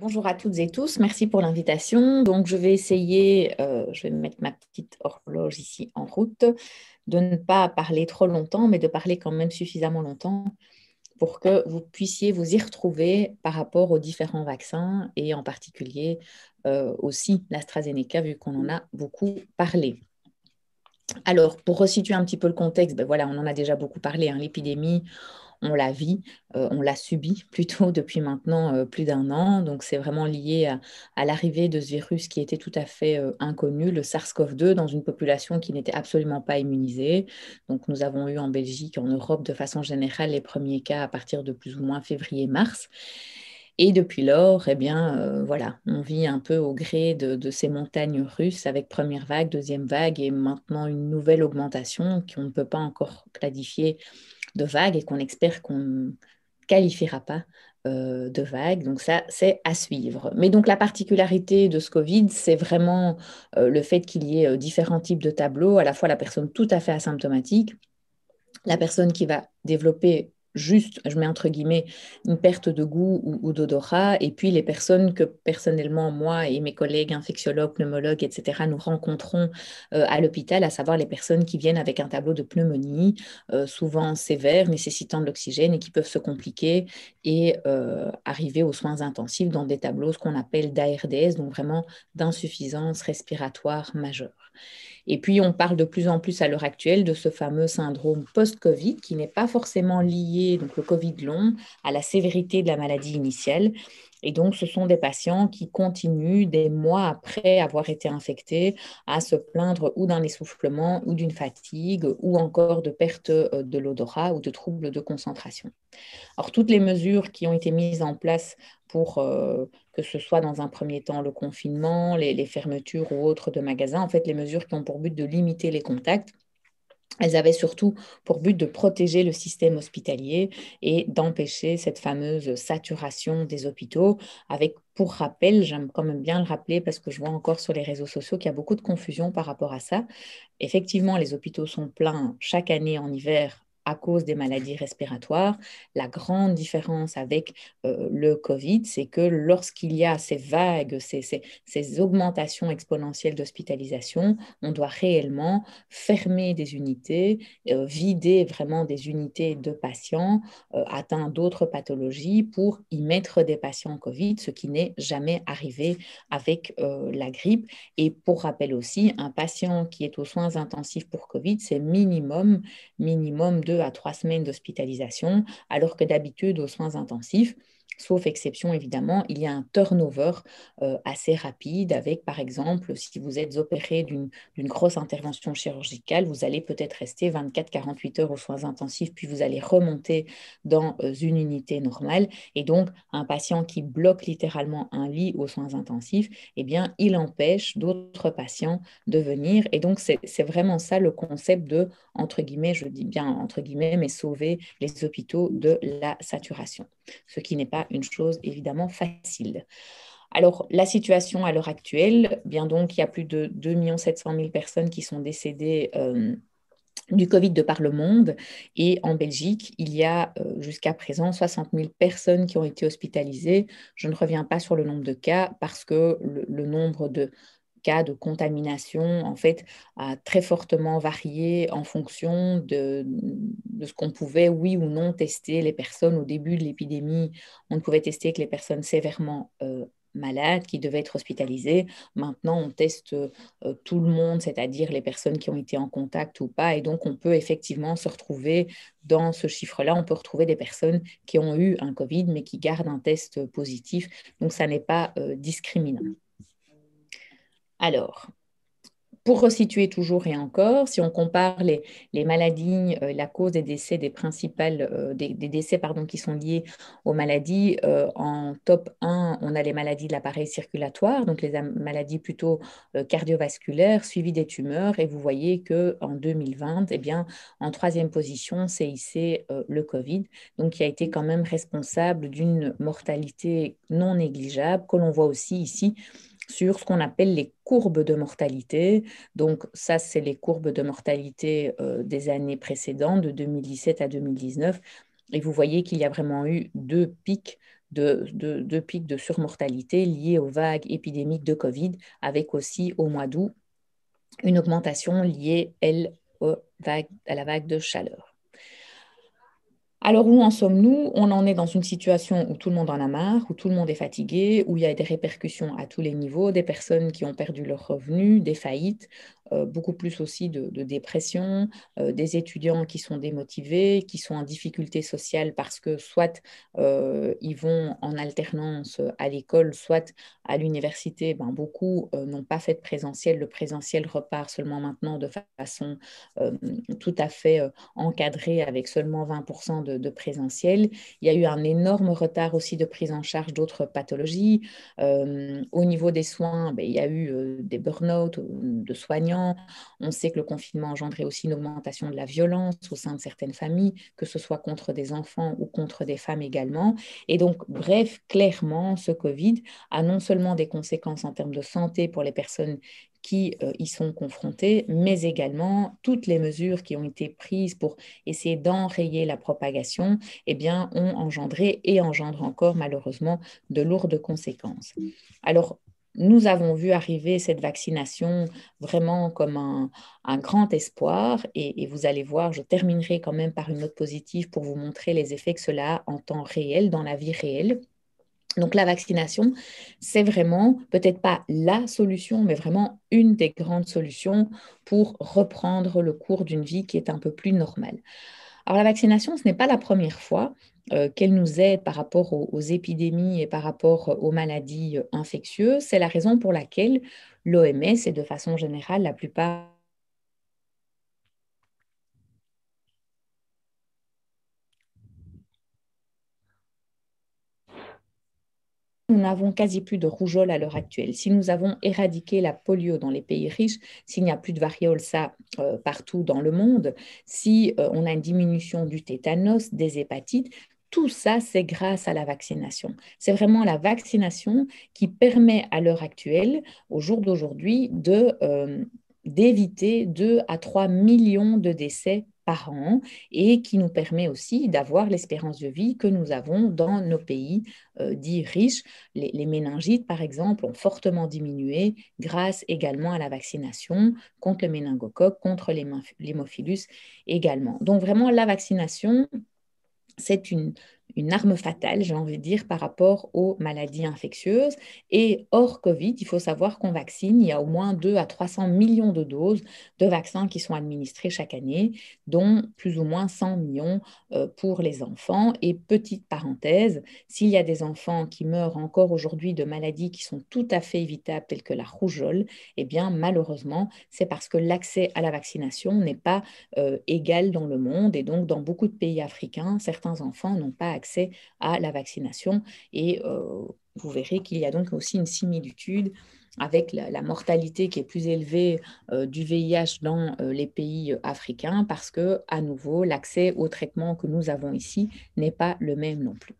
Bonjour à toutes et tous, merci pour l'invitation. Donc, je vais essayer, euh, je vais mettre ma petite horloge ici en route, de ne pas parler trop longtemps, mais de parler quand même suffisamment longtemps pour que vous puissiez vous y retrouver par rapport aux différents vaccins et en particulier euh, aussi l'AstraZeneca, vu qu'on en a beaucoup parlé. Alors, pour resituer un petit peu le contexte, ben voilà, on en a déjà beaucoup parlé, hein, l'épidémie on la vit, euh, on la subit plutôt depuis maintenant euh, plus d'un an. Donc c'est vraiment lié à, l'arrivée de ce virus qui était tout à fait euh, inconnu, le SARS-CoV-2, dans une population qui n'était absolument pas immunisée. Donc nous avons eu en Belgique, en Europe de façon générale, les premiers cas à partir de plus ou moins février-mars. Et depuis lors, eh bien, voilà, on vit un peu au gré de, ces montagnes russes avec première vague, deuxième vague et maintenant une nouvelle augmentation qu'on ne peut pas encore cladifier de vagues et qu'on espère qu'on qualifiera pas euh, de vagues. Donc ça, c'est à suivre. Mais donc la particularité de ce Covid, c'est vraiment euh, le fait qu'il y ait euh, différents types de tableaux, à la fois la personne tout à fait asymptomatique, la personne qui va développer juste, je mets entre guillemets, une perte de goût ou, d'odorat, et puis les personnes que personnellement, moi et mes collègues infectiologues, pneumologues, etc., nous rencontrons euh, à l'hôpital, à savoir les personnes qui viennent avec un tableau de pneumonie, euh, souvent sévère, nécessitant de l'oxygène et qui peuvent se compliquer et euh, arriver aux soins intensifs dans des tableaux, ce qu'on appelle d'ARDS, donc vraiment d'insuffisance respiratoire majeure. Et puis, on parle de plus en plus à l'heure actuelle de ce fameux syndrome post-Covid qui n'est pas forcément lié, donc le Covid long, à la sévérité de la maladie initiale, et donc, ce sont des patients qui continuent des mois après avoir été infectés à se plaindre ou d'un essoufflement ou d'une fatigue ou encore de perte euh, de l'odorat ou de troubles de concentration. Alors, toutes les mesures qui ont été mises en place pour euh, que ce soit dans un premier temps le confinement, les, les fermetures ou autres de magasins, en fait, les mesures qui ont pour but de limiter les contacts elles avaient surtout pour but de protéger le système hospitalier et d'empêcher cette fameuse saturation des hôpitaux avec pour rappel, j'aime quand même bien le rappeler parce que je vois encore sur les réseaux sociaux qu'il y a beaucoup de confusion par rapport à ça. Effectivement, les hôpitaux sont pleins chaque année en hiver à cause des maladies respiratoires. La grande différence avec euh, le Covid, c'est que lorsqu'il y a ces vagues, ces, augmentations exponentielles d'hospitalisation, on doit réellement fermer des unités, euh, vider vraiment des unités de patients euh, atteints d'autres pathologies pour y mettre des patients Covid, ce qui n'est jamais arrivé avec la grippe. Et pour rappel aussi, un patient qui est aux soins intensifs pour Covid, c'est minimum, minimum de à trois semaines d'hospitalisation, alors que d'habitude, aux soins intensifs, sauf exception évidemment, il y a un turnover euh, assez rapide avec, par exemple, si vous êtes opéré d'une grosse intervention chirurgicale, vous allez peut-être rester 24-48 heures aux soins intensifs, puis vous allez remonter dans euh, une unité normale. Et donc, un patient qui bloque littéralement un lit aux soins intensifs, eh bien, il empêche d'autres patients de venir. Et donc, c'est vraiment ça le concept de entre guillemets, je dis bien entre guillemets, mais sauver les hôpitaux de la saturation, ce qui n'est pas une chose évidemment facile. Alors, la situation à l'heure actuelle, eh bien donc, il y a plus de 2 700 000 personnes qui sont décédées euh, du Covid de par le monde. Et en Belgique, il y a euh, jusqu'à présent 60 000 personnes qui ont été hospitalisées. Je ne reviens pas sur le nombre de cas parce que le nombre de cas de contamination, en fait, a très fortement varié en fonction de, de ce qu'on pouvait, oui ou non, tester les personnes. Au début de l'épidémie, on ne pouvait tester que les personnes sévèrement euh, malades qui devaient être hospitalisées. Maintenant, on teste euh, tout le monde, c'est-à-dire les personnes qui ont été en contact ou pas. Et donc, on peut effectivement se retrouver dans ce chiffre-là. On peut retrouver des personnes qui ont eu un Covid, mais qui gardent un test positif. Donc, ça n'est pas euh, discriminant. Alors, pour resituer toujours et encore, si on compare les, maladies, euh, la cause des décès euh, des décès pardon, qui sont liés aux maladies, euh, en top 1, on a les maladies de l'appareil circulatoire, donc les maladies plutôt cardiovasculaires, suivies des tumeurs, et vous voyez que 2020, eh bien, en troisième position, c'est ici le Covid, donc qui a été quand même responsable d'une mortalité non négligeable que l'on voit aussi ici sur ce qu'on appelle les courbes de mortalité. Donc ça, c'est les courbes de mortalité euh, des années précédentes, de 2017 à 2019. Et vous voyez qu'il y a vraiment eu deux pics de, pics de surmortalité liés aux vagues épidémiques de Covid, avec aussi au mois d'août une augmentation liée, à la vague de chaleur. Alors où en sommes-nous On en est dans une situation où tout le monde en a marre, où tout le monde est fatigué, où il y a des répercussions à tous les niveaux, des personnes qui ont perdu leurs revenus, des faillites, euh, beaucoup plus aussi de, dépression, euh, des étudiants qui sont démotivés, qui sont en difficulté sociale parce que soit euh, ils vont en alternance à l'école, soit à l'université, ben, beaucoup n'ont pas fait de présentiel. Le présentiel repart seulement maintenant de façon tout à fait encadrée avec seulement 20% de, de, présentiel. Il y a eu un énorme retard aussi de prise en charge d'autres pathologies. au niveau des soins, ben, il y a eu des burn-out de soignants on sait que le confinement a engendré aussi une augmentation de la violence au sein de certaines familles, que ce soit contre des enfants ou contre des femmes également. Et donc, bref, clairement, ce Covid a non seulement des conséquences en termes de santé pour les personnes qui euh, y sont confrontées mais également toutes les mesures qui ont été prises pour essayer d'enrayer la propagation, eh bien, ont engendré et engendrent encore malheureusement de lourdes conséquences. Alors, nous avons vu arriver cette vaccination vraiment comme un, grand espoir. Et, et, vous allez voir, je terminerai quand même par une note positive pour vous montrer les effets que cela a en temps réel, dans la vie réelle. Donc la vaccination, c'est vraiment peut-être pas la solution, mais vraiment une des grandes solutions pour reprendre le cours d'une vie qui est un peu plus normale. Alors la vaccination, ce n'est pas la première fois euh, qu'elle nous aide par rapport aux, aux, épidémies et par rapport euh, aux maladies euh, infectieuses. C'est la raison pour laquelle l'OMS et de façon générale la plupart nous n'avons quasi plus de rougeole à l'heure actuelle. Si nous avons éradiqué la polio dans les pays riches, s'il n'y a plus de variole ça euh, partout dans le monde, si euh, on a une diminution du tétanos, des hépatites, tout ça, c'est grâce à la vaccination. C'est vraiment la vaccination qui permet à l'heure actuelle, au jour d'aujourd'hui, euh, d'éviter 2 à 3 millions de décès par an et qui nous permet aussi d'avoir l'espérance de vie que nous avons dans nos pays euh, dits riches. Les, les, méningites, par exemple, ont fortement diminué grâce également à la vaccination contre le méningocoque, contre l'hémophilus également. Donc vraiment, la vaccination, c'est une une arme fatale, j'ai envie de dire, par rapport aux maladies infectieuses. Et hors Covid, il faut savoir qu'on vaccine, il y a au moins 2 à 300 millions de doses de vaccins qui sont administrées chaque année, dont plus ou moins 100 millions euh, pour les enfants. Et petite parenthèse, s'il y a des enfants qui meurent encore aujourd'hui de maladies qui sont tout à fait évitables, telles que la rougeole, eh bien malheureusement, c'est parce que l'accès à la vaccination n'est pas euh, égal dans le monde. Et donc, dans beaucoup de pays africains, certains enfants n'ont pas accès à la vaccination. Et euh, vous verrez qu'il y a donc aussi une similitude avec la, mortalité qui est plus élevée euh, du VIH dans euh, les pays africains parce que, à nouveau, l'accès au traitement que nous avons ici n'est pas le même non plus.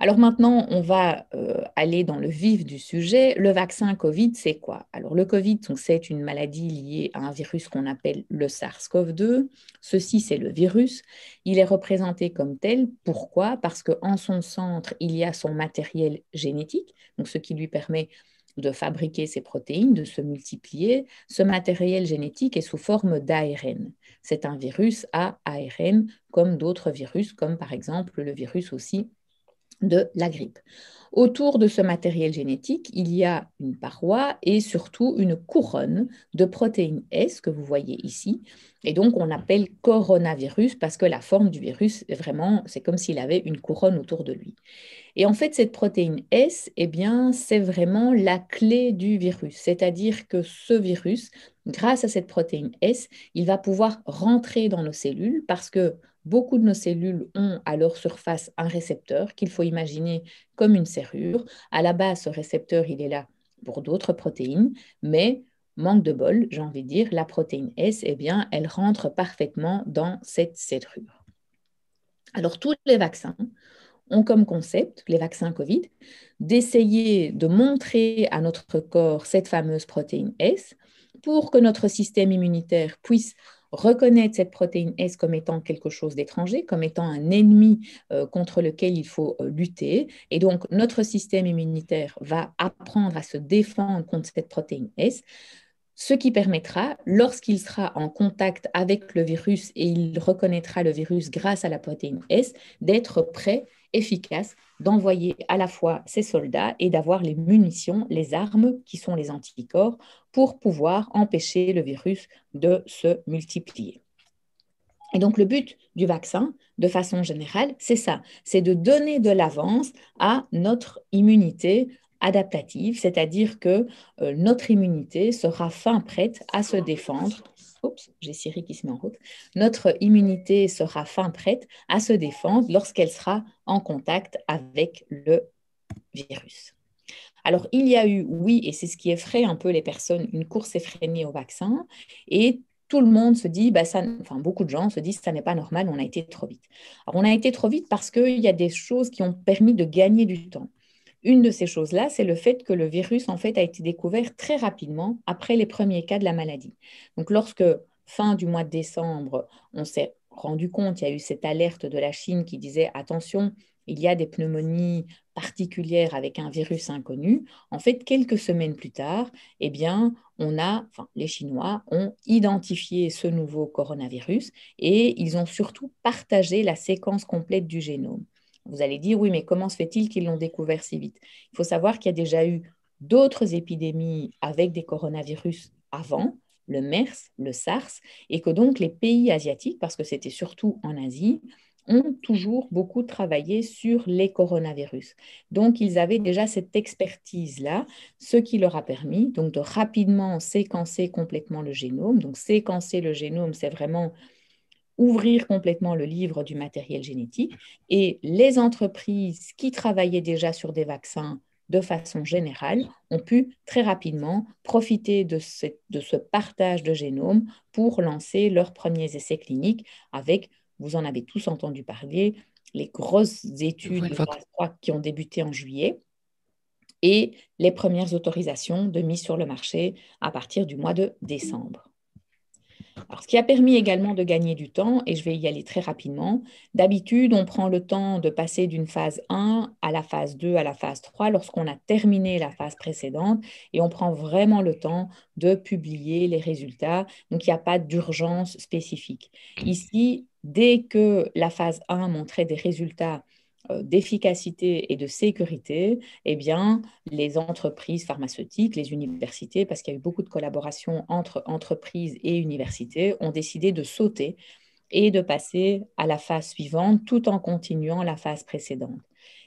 Alors maintenant, on va euh, aller dans le vif du sujet. Le vaccin Covid, c'est quoi Alors le Covid, c'est une maladie liée à un virus qu'on appelle le SARS-CoV-2. Ceci, c'est le virus. Il est représenté comme tel. Pourquoi Parce qu'en son centre, il y a son matériel génétique, donc ce qui lui permet de fabriquer ses protéines, de se multiplier, ce matériel génétique est sous forme d'ARN. C'est un virus à ARN comme d'autres virus, comme par exemple le virus aussi de la grippe. Autour de ce matériel génétique, il y a une paroi et surtout une couronne de protéines S que vous voyez ici. Et donc, on l'appelle coronavirus parce que la forme du virus, vraiment, c'est comme s'il avait une couronne autour de lui. Et en fait, cette protéine S, eh bien, c'est vraiment la clé du virus. C'est-à-dire que ce virus, grâce à cette protéine S, il va pouvoir rentrer dans nos cellules parce que Beaucoup de nos cellules ont à leur surface un récepteur qu'il faut imaginer comme une serrure. À la base, ce récepteur, il est là pour d'autres protéines, mais manque de bol, j'ai envie de dire, la protéine S, eh bien, elle rentre parfaitement dans cette serrure. Alors, tous les vaccins ont comme concept, les vaccins Covid, d'essayer de montrer à notre corps cette fameuse protéine S pour que notre système immunitaire puisse reconnaître cette protéine S comme étant quelque chose d'étranger, comme étant un ennemi euh, contre lequel il faut euh, lutter. Et donc, notre système immunitaire va apprendre à se défendre contre cette protéine S ce qui permettra, lorsqu'il sera en contact avec le virus et il reconnaîtra le virus grâce à la protéine S, d'être prêt efficace d'envoyer à la fois ces soldats et d'avoir les munitions, les armes qui sont les anticorps pour pouvoir empêcher le virus de se multiplier. Et donc le but du vaccin, de façon générale, c'est ça, c'est de donner de l'avance à notre immunité adaptative, c'est-à-dire que euh, notre immunité sera fin prête à se défendre. Oups, j'ai Siri qui se met en route. Notre immunité sera fin prête à se défendre lorsqu'elle sera en contact avec le virus. Alors, il y a eu, oui, et c'est ce qui effraie un peu les personnes, une course effrénée au vaccin. Et tout le monde se dit, bah ça, enfin beaucoup de gens se disent, ça n'est pas normal, on a été trop vite. Alors on a été trop vite parce qu'il y a des choses qui ont permis de gagner du temps. Une de ces choses-là, c'est le fait que le virus, en fait, a été découvert très rapidement après les premiers cas de la maladie. Donc, lorsque fin du mois de décembre, on s'est rendu compte, il y a eu cette alerte de la Chine qui disait attention, il y a des pneumonies particulières avec un virus inconnu. En fait, quelques semaines plus tard, eh bien, on a, les Chinois ont identifié ce nouveau coronavirus et ils ont surtout partagé la séquence complète du génome. Vous allez dire, oui, mais comment se fait-il qu'ils l'ont découvert si vite Il faut savoir qu'il y a déjà eu d'autres épidémies avec des coronavirus avant, le MERS, le SARS, et que donc les pays asiatiques, parce que c'était surtout en Asie, ont toujours beaucoup travaillé sur les coronavirus. Donc, ils avaient déjà cette expertise-là, ce qui leur a permis donc, de rapidement séquencer complètement le génome. Donc, séquencer le génome, c'est vraiment ouvrir complètement le livre du matériel génétique et les entreprises qui travaillaient déjà sur des vaccins de façon générale ont pu très rapidement profiter de, ce, partage de génome pour lancer leurs premiers essais cliniques avec, vous en avez tous entendu parler, les grosses études qui ont débuté en juillet et les premières autorisations de mise sur le marché à partir du mois de décembre ce qui a permis également de gagner du temps, et je vais y aller très rapidement, d'habitude, on prend le temps de passer d'une phase 1 à la phase 2, à la phase 3, lorsqu'on a terminé la phase précédente, et on prend vraiment le temps de publier les résultats. Donc, il n'y a pas d'urgence spécifique. Ici, dès que la phase 1 montrait des résultats euh, d'efficacité et de sécurité, eh bien, les entreprises pharmaceutiques, les universités, parce qu'il y a eu beaucoup de collaborations entre entreprises et universités, ont décidé de sauter et de passer à la phase suivante tout en continuant la phase précédente.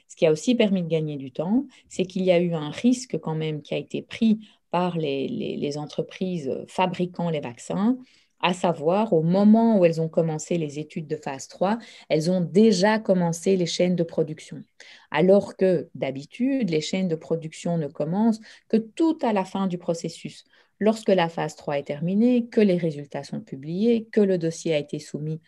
Ce qui a aussi permis de gagner du temps, c'est qu'il y a eu un risque quand même qui a été pris par les, les entreprises fabriquant les vaccins, à savoir au moment où elles ont commencé les études de phase 3, elles ont déjà commencé les chaînes de production. Alors que d'habitude, les chaînes de production ne commencent que tout à la fin du processus, lorsque la phase 3 est terminée, que les résultats sont publiés, que le dossier a été soumis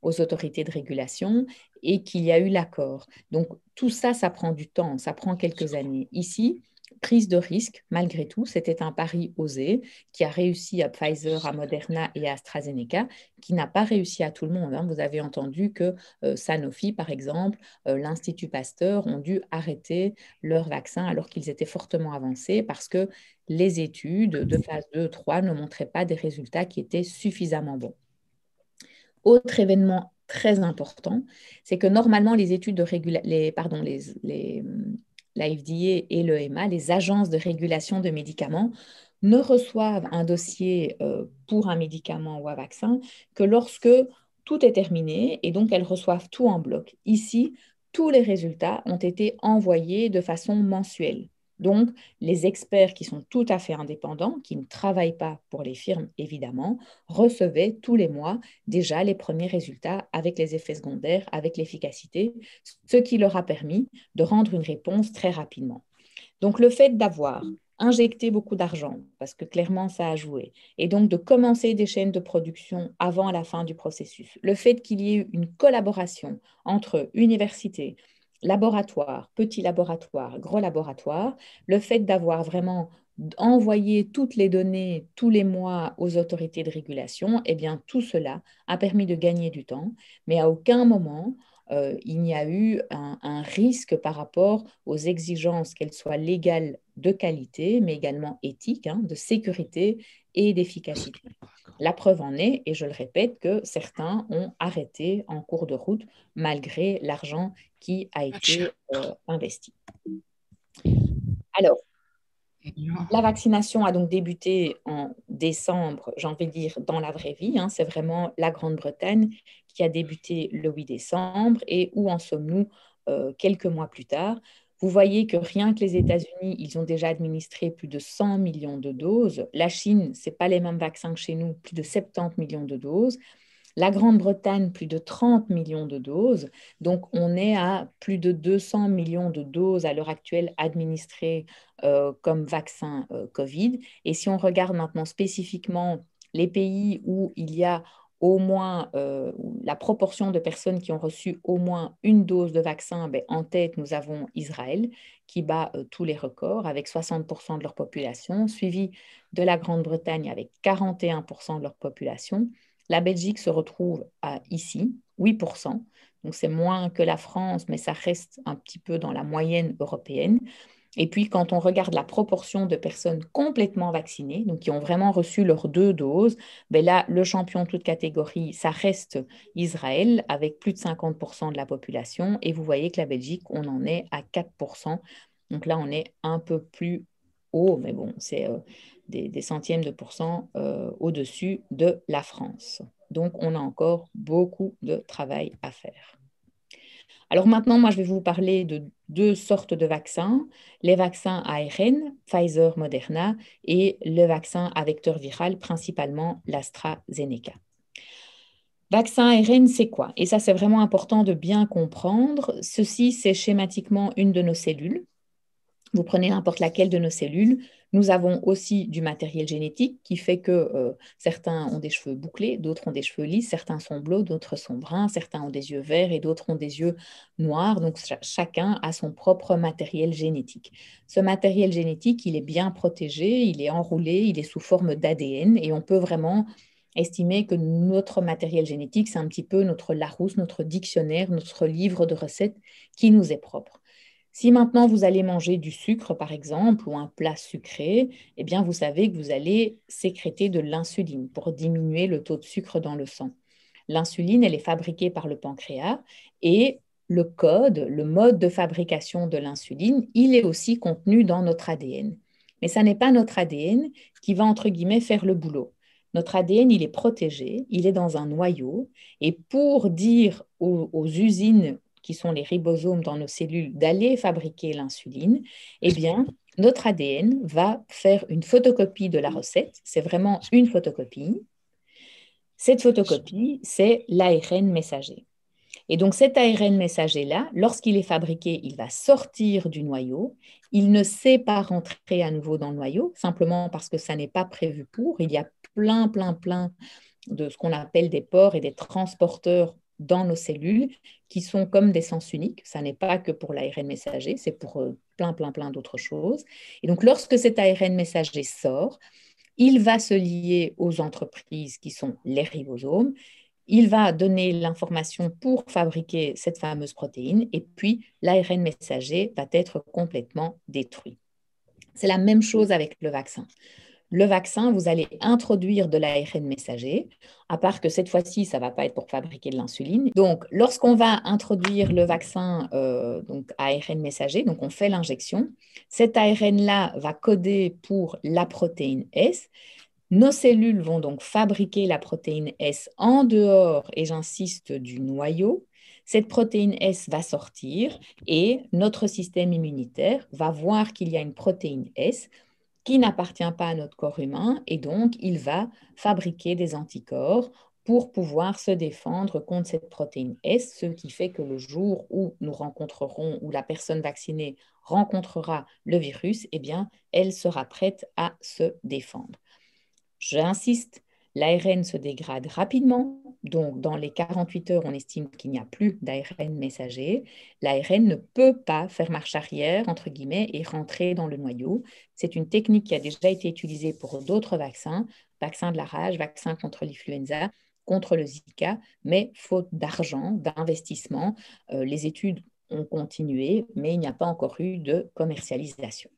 aux autorités de régulation et qu'il y a eu l'accord. Donc tout ça, ça prend du temps, ça prend quelques années. Ici, prise de risque, malgré tout, c'était un pari osé qui a réussi à Pfizer, à Moderna et à AstraZeneca, qui n'a pas réussi à tout le monde. Hein. Vous avez entendu que euh, Sanofi, par exemple, euh, l'Institut Pasteur ont dû arrêter leur vaccin alors qu'ils étaient fortement avancés parce que les études de phase 2-3 ne montraient pas des résultats qui étaient suffisamment bons. Autre événement très important, c'est que normalement les études de régula... les, pardon, les, la et l'EMA, les agences de régulation de médicaments, ne reçoivent un dossier euh, pour un médicament ou un vaccin que lorsque tout est terminé et donc elles reçoivent tout en bloc. Ici, tous les résultats ont été envoyés de façon mensuelle. Donc, les experts qui sont tout à fait indépendants, qui ne travaillent pas pour les firmes, évidemment, recevaient tous les mois déjà les premiers résultats avec les effets secondaires, avec l'efficacité, ce qui leur a permis de rendre une réponse très rapidement. Donc, le fait d'avoir injecté beaucoup d'argent, parce que clairement ça a joué, et donc de commencer des chaînes de production avant la fin du processus, le fait qu'il y ait eu une collaboration entre universités, laboratoire, petit laboratoire, gros laboratoire, le fait d'avoir vraiment envoyé toutes les données tous les mois aux autorités de régulation, eh bien tout cela a permis de gagner du temps, mais à aucun moment euh, il n'y a eu un, risque par rapport aux exigences, qu'elles soient légales de qualité, mais également éthiques, hein, de sécurité et d'efficacité. La preuve en est, et je le répète, que certains ont arrêté en cours de route malgré l'argent qui a été euh, investi. Alors, la vaccination a donc débuté en décembre, j'en envie dire dans la vraie vie. Hein. c'est vraiment la Grande-Bretagne qui a débuté le 8 décembre. Et où en sommes-nous euh, quelques mois plus tard vous voyez que rien que les États-Unis, ils ont déjà administré plus de 100 millions de doses. La Chine, ce n'est pas les mêmes vaccins que chez nous, plus de 70 millions de doses. La Grande-Bretagne, plus de 30 millions de doses. Donc, on est à plus de 200 millions de doses à l'heure actuelle administrées euh, comme vaccin euh, Covid. Et si on regarde maintenant spécifiquement les pays où il y a au moins euh, la proportion de personnes qui ont reçu au moins une dose de vaccin, ben, en tête, nous avons Israël qui bat euh, tous les records avec 60% de leur population, suivi de la Grande-Bretagne avec 41% de leur population. La Belgique se retrouve à ici, 8%, donc c'est moins que la France, mais ça reste un petit peu dans la moyenne européenne. Et puis, quand on regarde la proportion de personnes complètement vaccinées, donc qui ont vraiment reçu leurs deux doses, ben là, le champion toute catégorie, ça reste Israël avec plus de 50% de la population. Et vous voyez que la Belgique, on en est à 4%. Donc là, on est un peu plus haut, mais bon, c'est euh, des, centièmes de pourcent euh, au-dessus de la France. Donc, on a encore beaucoup de travail à faire. Alors maintenant, moi, je vais vous parler de deux sortes de vaccins, les vaccins ARN, Pfizer, Moderna, et le vaccin à vecteur viral, principalement l'AstraZeneca. Vaccin ARN, c'est quoi Et ça, c'est vraiment important de bien comprendre. Ceci, c'est schématiquement une de nos cellules vous prenez n'importe laquelle de nos cellules. Nous avons aussi du matériel génétique qui fait que euh, certains ont des cheveux bouclés, d'autres ont des cheveux lisses, certains sont bleus, d'autres sont bruns, certains ont des yeux verts et d'autres ont des yeux noirs. Donc chacun a son propre matériel génétique. Ce matériel génétique, il est bien protégé, il est enroulé, il est sous forme d'ADN et on peut vraiment estimer que notre matériel génétique, c'est un petit peu notre Larousse, notre dictionnaire, notre livre de recettes qui nous est propre. Si maintenant vous allez manger du sucre, par exemple, ou un plat sucré, eh bien vous savez que vous allez sécréter de l'insuline pour diminuer le taux de sucre dans le sang. L'insuline, elle est fabriquée par le pancréas et le code, le mode de fabrication de l'insuline, il est aussi contenu dans notre ADN. Mais ce n'est pas notre ADN qui va, entre guillemets, faire le boulot. Notre ADN, il est protégé, il est dans un noyau. Et pour dire aux usines qui sont les ribosomes dans nos cellules, d'aller fabriquer l'insuline, eh bien, notre ADN va faire une photocopie de la recette. C'est vraiment une photocopie. Cette photocopie, c'est l'ARN messager. Et donc cet ARN messager-là, lorsqu'il est fabriqué, il va sortir du noyau. Il ne sait pas rentrer à nouveau dans le noyau, simplement parce que ça n'est pas prévu pour. Il y a plein, plein, plein de ce qu'on appelle des ports et des transporteurs dans nos cellules qui sont comme des sens uniques. Ça n'est pas que pour l'ARN messager, c'est pour euh, plein, plein, plein d'autres choses. Et donc, lorsque cet ARN messager sort, il va se lier aux entreprises qui sont les ribosomes. Il va donner l'information pour fabriquer cette fameuse protéine et puis l'ARN messager va être complètement détruit. C'est la même chose avec le vaccin le vaccin, vous allez introduire de l'ARN messager, à part que cette fois-ci, ça ne va pas être pour fabriquer de l'insuline. Donc, lorsqu'on va introduire le vaccin euh, donc ARN messager, donc on fait l'injection, cet ARN-là va coder pour la protéine S. Nos cellules vont donc fabriquer la protéine S en dehors, et j'insiste, du noyau. Cette protéine S va sortir et notre système immunitaire va voir qu'il y a une protéine S qui n'appartient pas à notre corps humain et donc il va fabriquer des anticorps pour pouvoir se défendre contre cette protéine S, ce qui fait que le jour où nous rencontrerons, ou la personne vaccinée rencontrera le virus, eh bien, elle sera prête à se défendre. J'insiste L'ARN se dégrade rapidement, donc dans les 48 heures, on estime qu'il n'y a plus d'ARN messager. L'ARN ne peut pas faire marche arrière, entre guillemets, et rentrer dans le noyau. C'est une technique qui a déjà été utilisée pour d'autres vaccins, vaccin de la rage, vaccin contre l'influenza, contre le Zika, mais faute d'argent, d'investissement, euh, les études ont continué, mais il n'y a pas encore eu de commercialisation.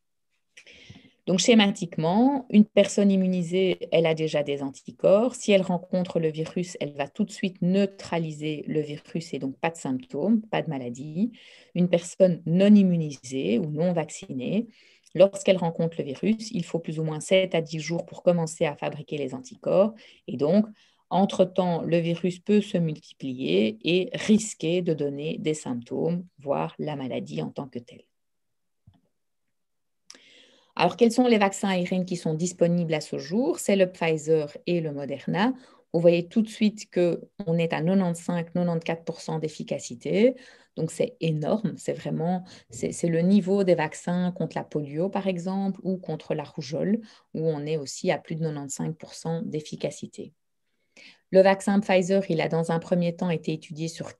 Donc schématiquement, une personne immunisée, elle a déjà des anticorps. Si elle rencontre le virus, elle va tout de suite neutraliser le virus et donc pas de symptômes, pas de maladie. Une personne non immunisée ou non vaccinée, lorsqu'elle rencontre le virus, il faut plus ou moins 7 à 10 jours pour commencer à fabriquer les anticorps. Et donc, entre-temps, le virus peut se multiplier et risquer de donner des symptômes, voire la maladie en tant que telle. Alors, quels sont les vaccins ARN qui sont disponibles à ce jour C'est le Pfizer et le Moderna. Vous voyez tout de suite qu'on est à 95-94% d'efficacité. Donc, c'est énorme. C'est vraiment c'est le niveau des vaccins contre la polio, par exemple, ou contre la rougeole, où on est aussi à plus de 95% d'efficacité. Le vaccin Pfizer, il a dans un premier temps été étudié sur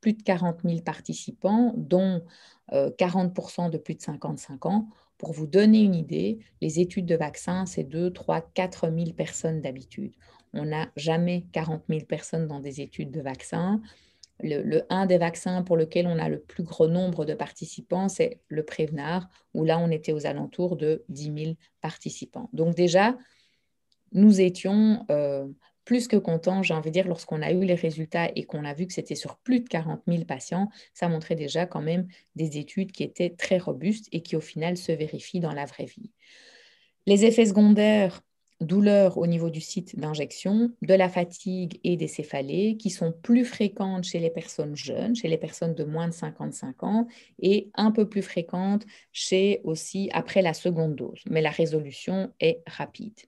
plus de 40 000 participants, dont 40% euh, de plus de 55 ans. Pour vous donner une idée, les études de vaccins, c'est 2, 3, 4 000 personnes d'habitude. On n'a jamais 40 000 personnes dans des études de vaccins. Le, un des vaccins pour lequel on a le plus gros nombre de participants, c'est le Prévenard, où là, on était aux alentours de 10 000 participants. Donc déjà, nous étions euh, plus que content, j'ai envie de dire, lorsqu'on a eu les résultats et qu'on a vu que c'était sur plus de 40 000 patients, ça montrait déjà quand même des études qui étaient très robustes et qui au final se vérifient dans la vraie vie. Les effets secondaires, douleurs au niveau du site d'injection, de la fatigue et des céphalées qui sont plus fréquentes chez les personnes jeunes, chez les personnes de moins de 55 ans et un peu plus fréquentes chez aussi après la seconde dose. Mais la résolution est rapide.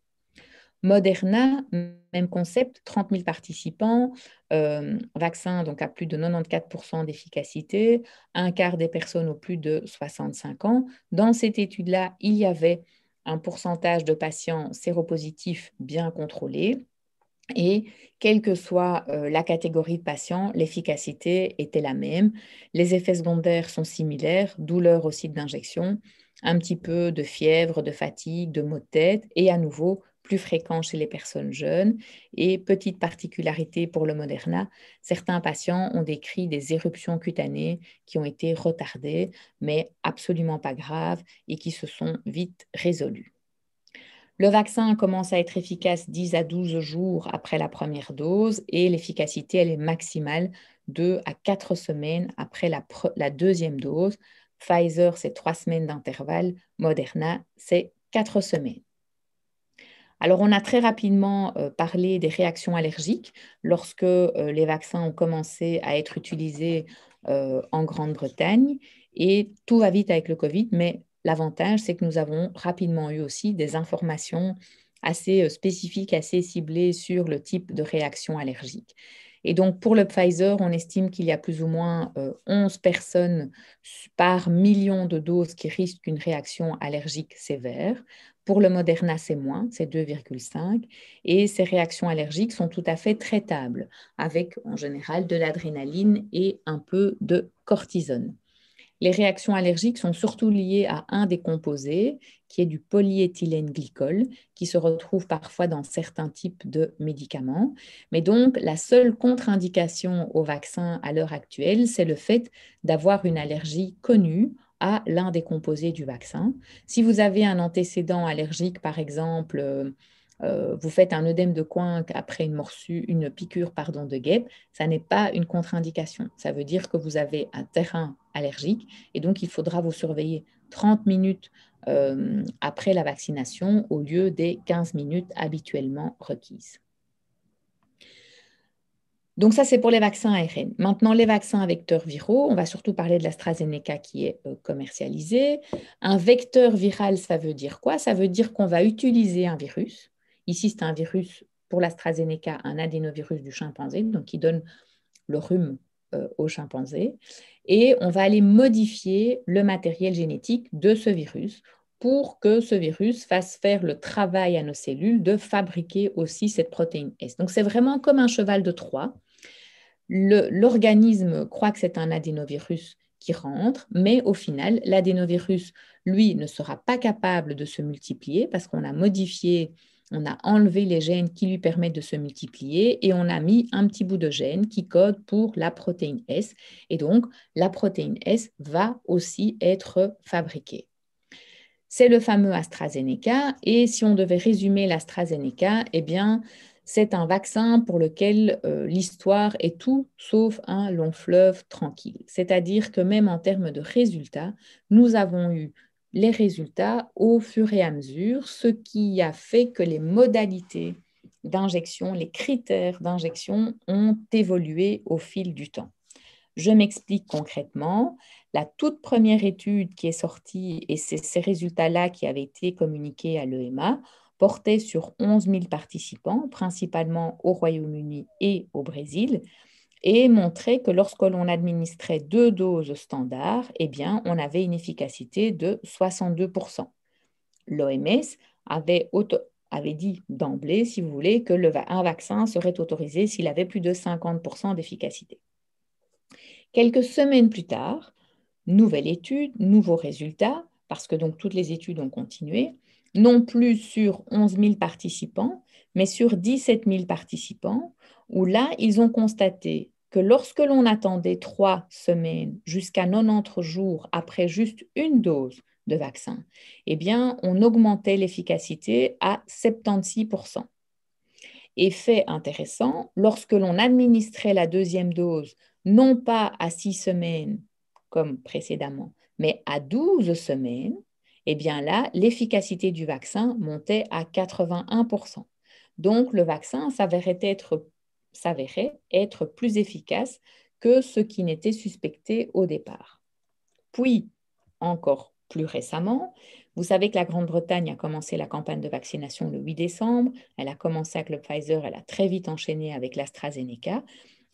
Moderna, même concept, 30 000 participants, euh, vaccin donc à plus de 94 d'efficacité, un quart des personnes au plus de 65 ans. Dans cette étude-là, il y avait un pourcentage de patients séropositifs bien contrôlés. Et quelle que soit euh, la catégorie de patients, l'efficacité était la même. Les effets secondaires sont similaires, douleur au site d'injection, un petit peu de fièvre, de fatigue, de maux de tête et à nouveau plus fréquent chez les personnes jeunes. Et petite particularité pour le Moderna, certains patients ont décrit des éruptions cutanées qui ont été retardées, mais absolument pas graves et qui se sont vite résolues. Le vaccin commence à être efficace 10 à 12 jours après la première dose et l'efficacité, elle est maximale 2 à 4 semaines après la, la deuxième dose. Pfizer, c'est 3 semaines d'intervalle. Moderna, c'est 4 semaines. Alors, on a très rapidement euh, parlé des réactions allergiques lorsque euh, les vaccins ont commencé à être utilisés euh, en Grande-Bretagne. Et tout va vite avec le Covid, mais l'avantage, c'est que nous avons rapidement eu aussi des informations assez spécifiques, assez ciblées sur le type de réaction allergique. Et donc, pour le Pfizer, on estime qu'il y a plus ou moins 11 personnes par million de doses qui risquent une réaction allergique sévère. Pour le Moderna, c'est moins, c'est 2,5. Et ces réactions allergiques sont tout à fait traitables, avec en général de l'adrénaline et un peu de cortisone. Les réactions allergiques sont surtout liées à un des composés, qui est du polyéthylène glycol, qui se retrouve parfois dans certains types de médicaments. Mais donc, la seule contre-indication au vaccin à l'heure actuelle, c'est le fait d'avoir une allergie connue à l'un des composés du vaccin. Si vous avez un antécédent allergique, par exemple, euh, euh, vous faites un œdème de coin après une une piqûre pardon, de guêpe, ça n'est pas une contre-indication. Ça veut dire que vous avez un terrain allergique et donc il faudra vous surveiller 30 minutes euh, après la vaccination au lieu des 15 minutes habituellement requises. Donc ça, c'est pour les vaccins ARN. Maintenant, les vaccins à vecteurs viraux, on va surtout parler de l'AstraZeneca qui est euh, commercialisée. Un vecteur viral, ça veut dire quoi Ça veut dire qu'on va utiliser un virus. Ici, c'est un virus pour l'AstraZeneca, un adénovirus du chimpanzé, donc qui donne le rhume euh, au chimpanzé. Et on va aller modifier le matériel génétique de ce virus pour que ce virus fasse faire le travail à nos cellules de fabriquer aussi cette protéine S. Donc c'est vraiment comme un cheval de Troie l'organisme croit que c'est un adénovirus qui rentre, mais au final, l'adénovirus, lui, ne sera pas capable de se multiplier parce qu'on a modifié, on a enlevé les gènes qui lui permettent de se multiplier et on a mis un petit bout de gène qui code pour la protéine S. Et donc, la protéine S va aussi être fabriquée. C'est le fameux AstraZeneca. Et si on devait résumer l'AstraZeneca, eh bien, c'est un vaccin pour lequel euh, l'histoire est tout sauf un long fleuve tranquille. C'est-à-dire que même en termes de résultats, nous avons eu les résultats au fur et à mesure, ce qui a fait que les modalités d'injection, les critères d'injection ont évolué au fil du temps. Je m'explique concrètement. La toute première étude qui est sortie, et c'est ces résultats-là qui avaient été communiqués à l'EMA, portait sur 11 000 participants, principalement au Royaume-Uni et au Brésil, et montrait que lorsque l'on administrait deux doses standards, eh bien, on avait une efficacité de 62 L'OMS avait, dit d'emblée, si vous voulez, que le, vaccin serait autorisé s'il avait plus de 50 d'efficacité. Quelques semaines plus tard, nouvelle étude, nouveaux résultats, parce que donc toutes les études ont continué, non plus sur 11 000 participants, mais sur 17 000 participants, où là, ils ont constaté que lorsque l'on attendait trois semaines jusqu'à 90 jours après juste une dose de vaccin, eh bien, on augmentait l'efficacité à 76 Effet intéressant, lorsque l'on administrait la deuxième dose, non pas à six semaines comme précédemment, mais à 12 semaines, eh bien là, l'efficacité du vaccin montait à 81%. Donc le vaccin s'avérait être, être plus efficace que ce qui n'était suspecté au départ. Puis, encore plus récemment, vous savez que la Grande-Bretagne a commencé la campagne de vaccination le 8 décembre, elle a commencé avec le Pfizer, elle a très vite enchaîné avec l'AstraZeneca,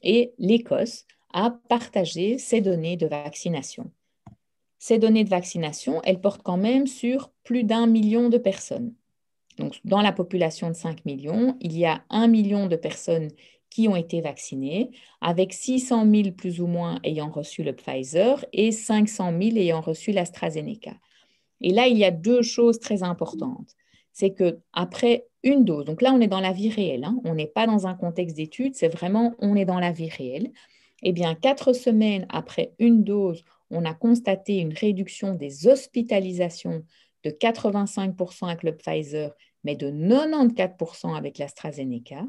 et l'Écosse a partagé ses données de vaccination ces données de vaccination, elles portent quand même sur plus d'un million de personnes. Donc, dans la population de 5 millions, il y a un million de personnes qui ont été vaccinées, avec 600 000 plus ou moins ayant reçu le Pfizer et 500 000 ayant reçu l'AstraZeneca. Et là, il y a deux choses très importantes. C'est que après une dose, donc là, on est dans la vie réelle, hein, on n'est pas dans un contexte d'étude, c'est vraiment on est dans la vie réelle. Eh bien, quatre semaines après une dose on a constaté une réduction des hospitalisations de 85% avec le Pfizer, mais de 94% avec l'AstraZeneca.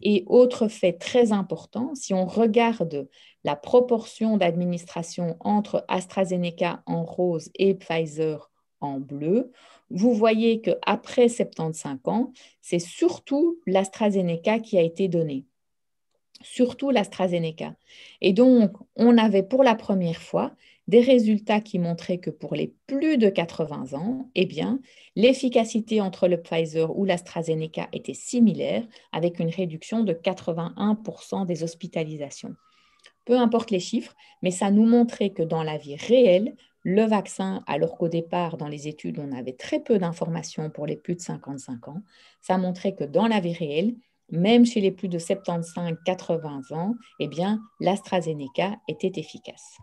Et autre fait très important, si on regarde la proportion d'administration entre AstraZeneca en rose et Pfizer en bleu, vous voyez qu'après 75 ans, c'est surtout l'AstraZeneca qui a été donnée surtout l'AstraZeneca. Et donc, on avait pour la première fois des résultats qui montraient que pour les plus de 80 ans, eh bien, l'efficacité entre le Pfizer ou l'AstraZeneca était similaire, avec une réduction de 81% des hospitalisations. Peu importe les chiffres, mais ça nous montrait que dans la vie réelle, le vaccin, alors qu'au départ, dans les études, on avait très peu d'informations pour les plus de 55 ans, ça montrait que dans la vie réelle, même chez les plus de 75-80 ans, eh bien, l'AstraZeneca était efficace.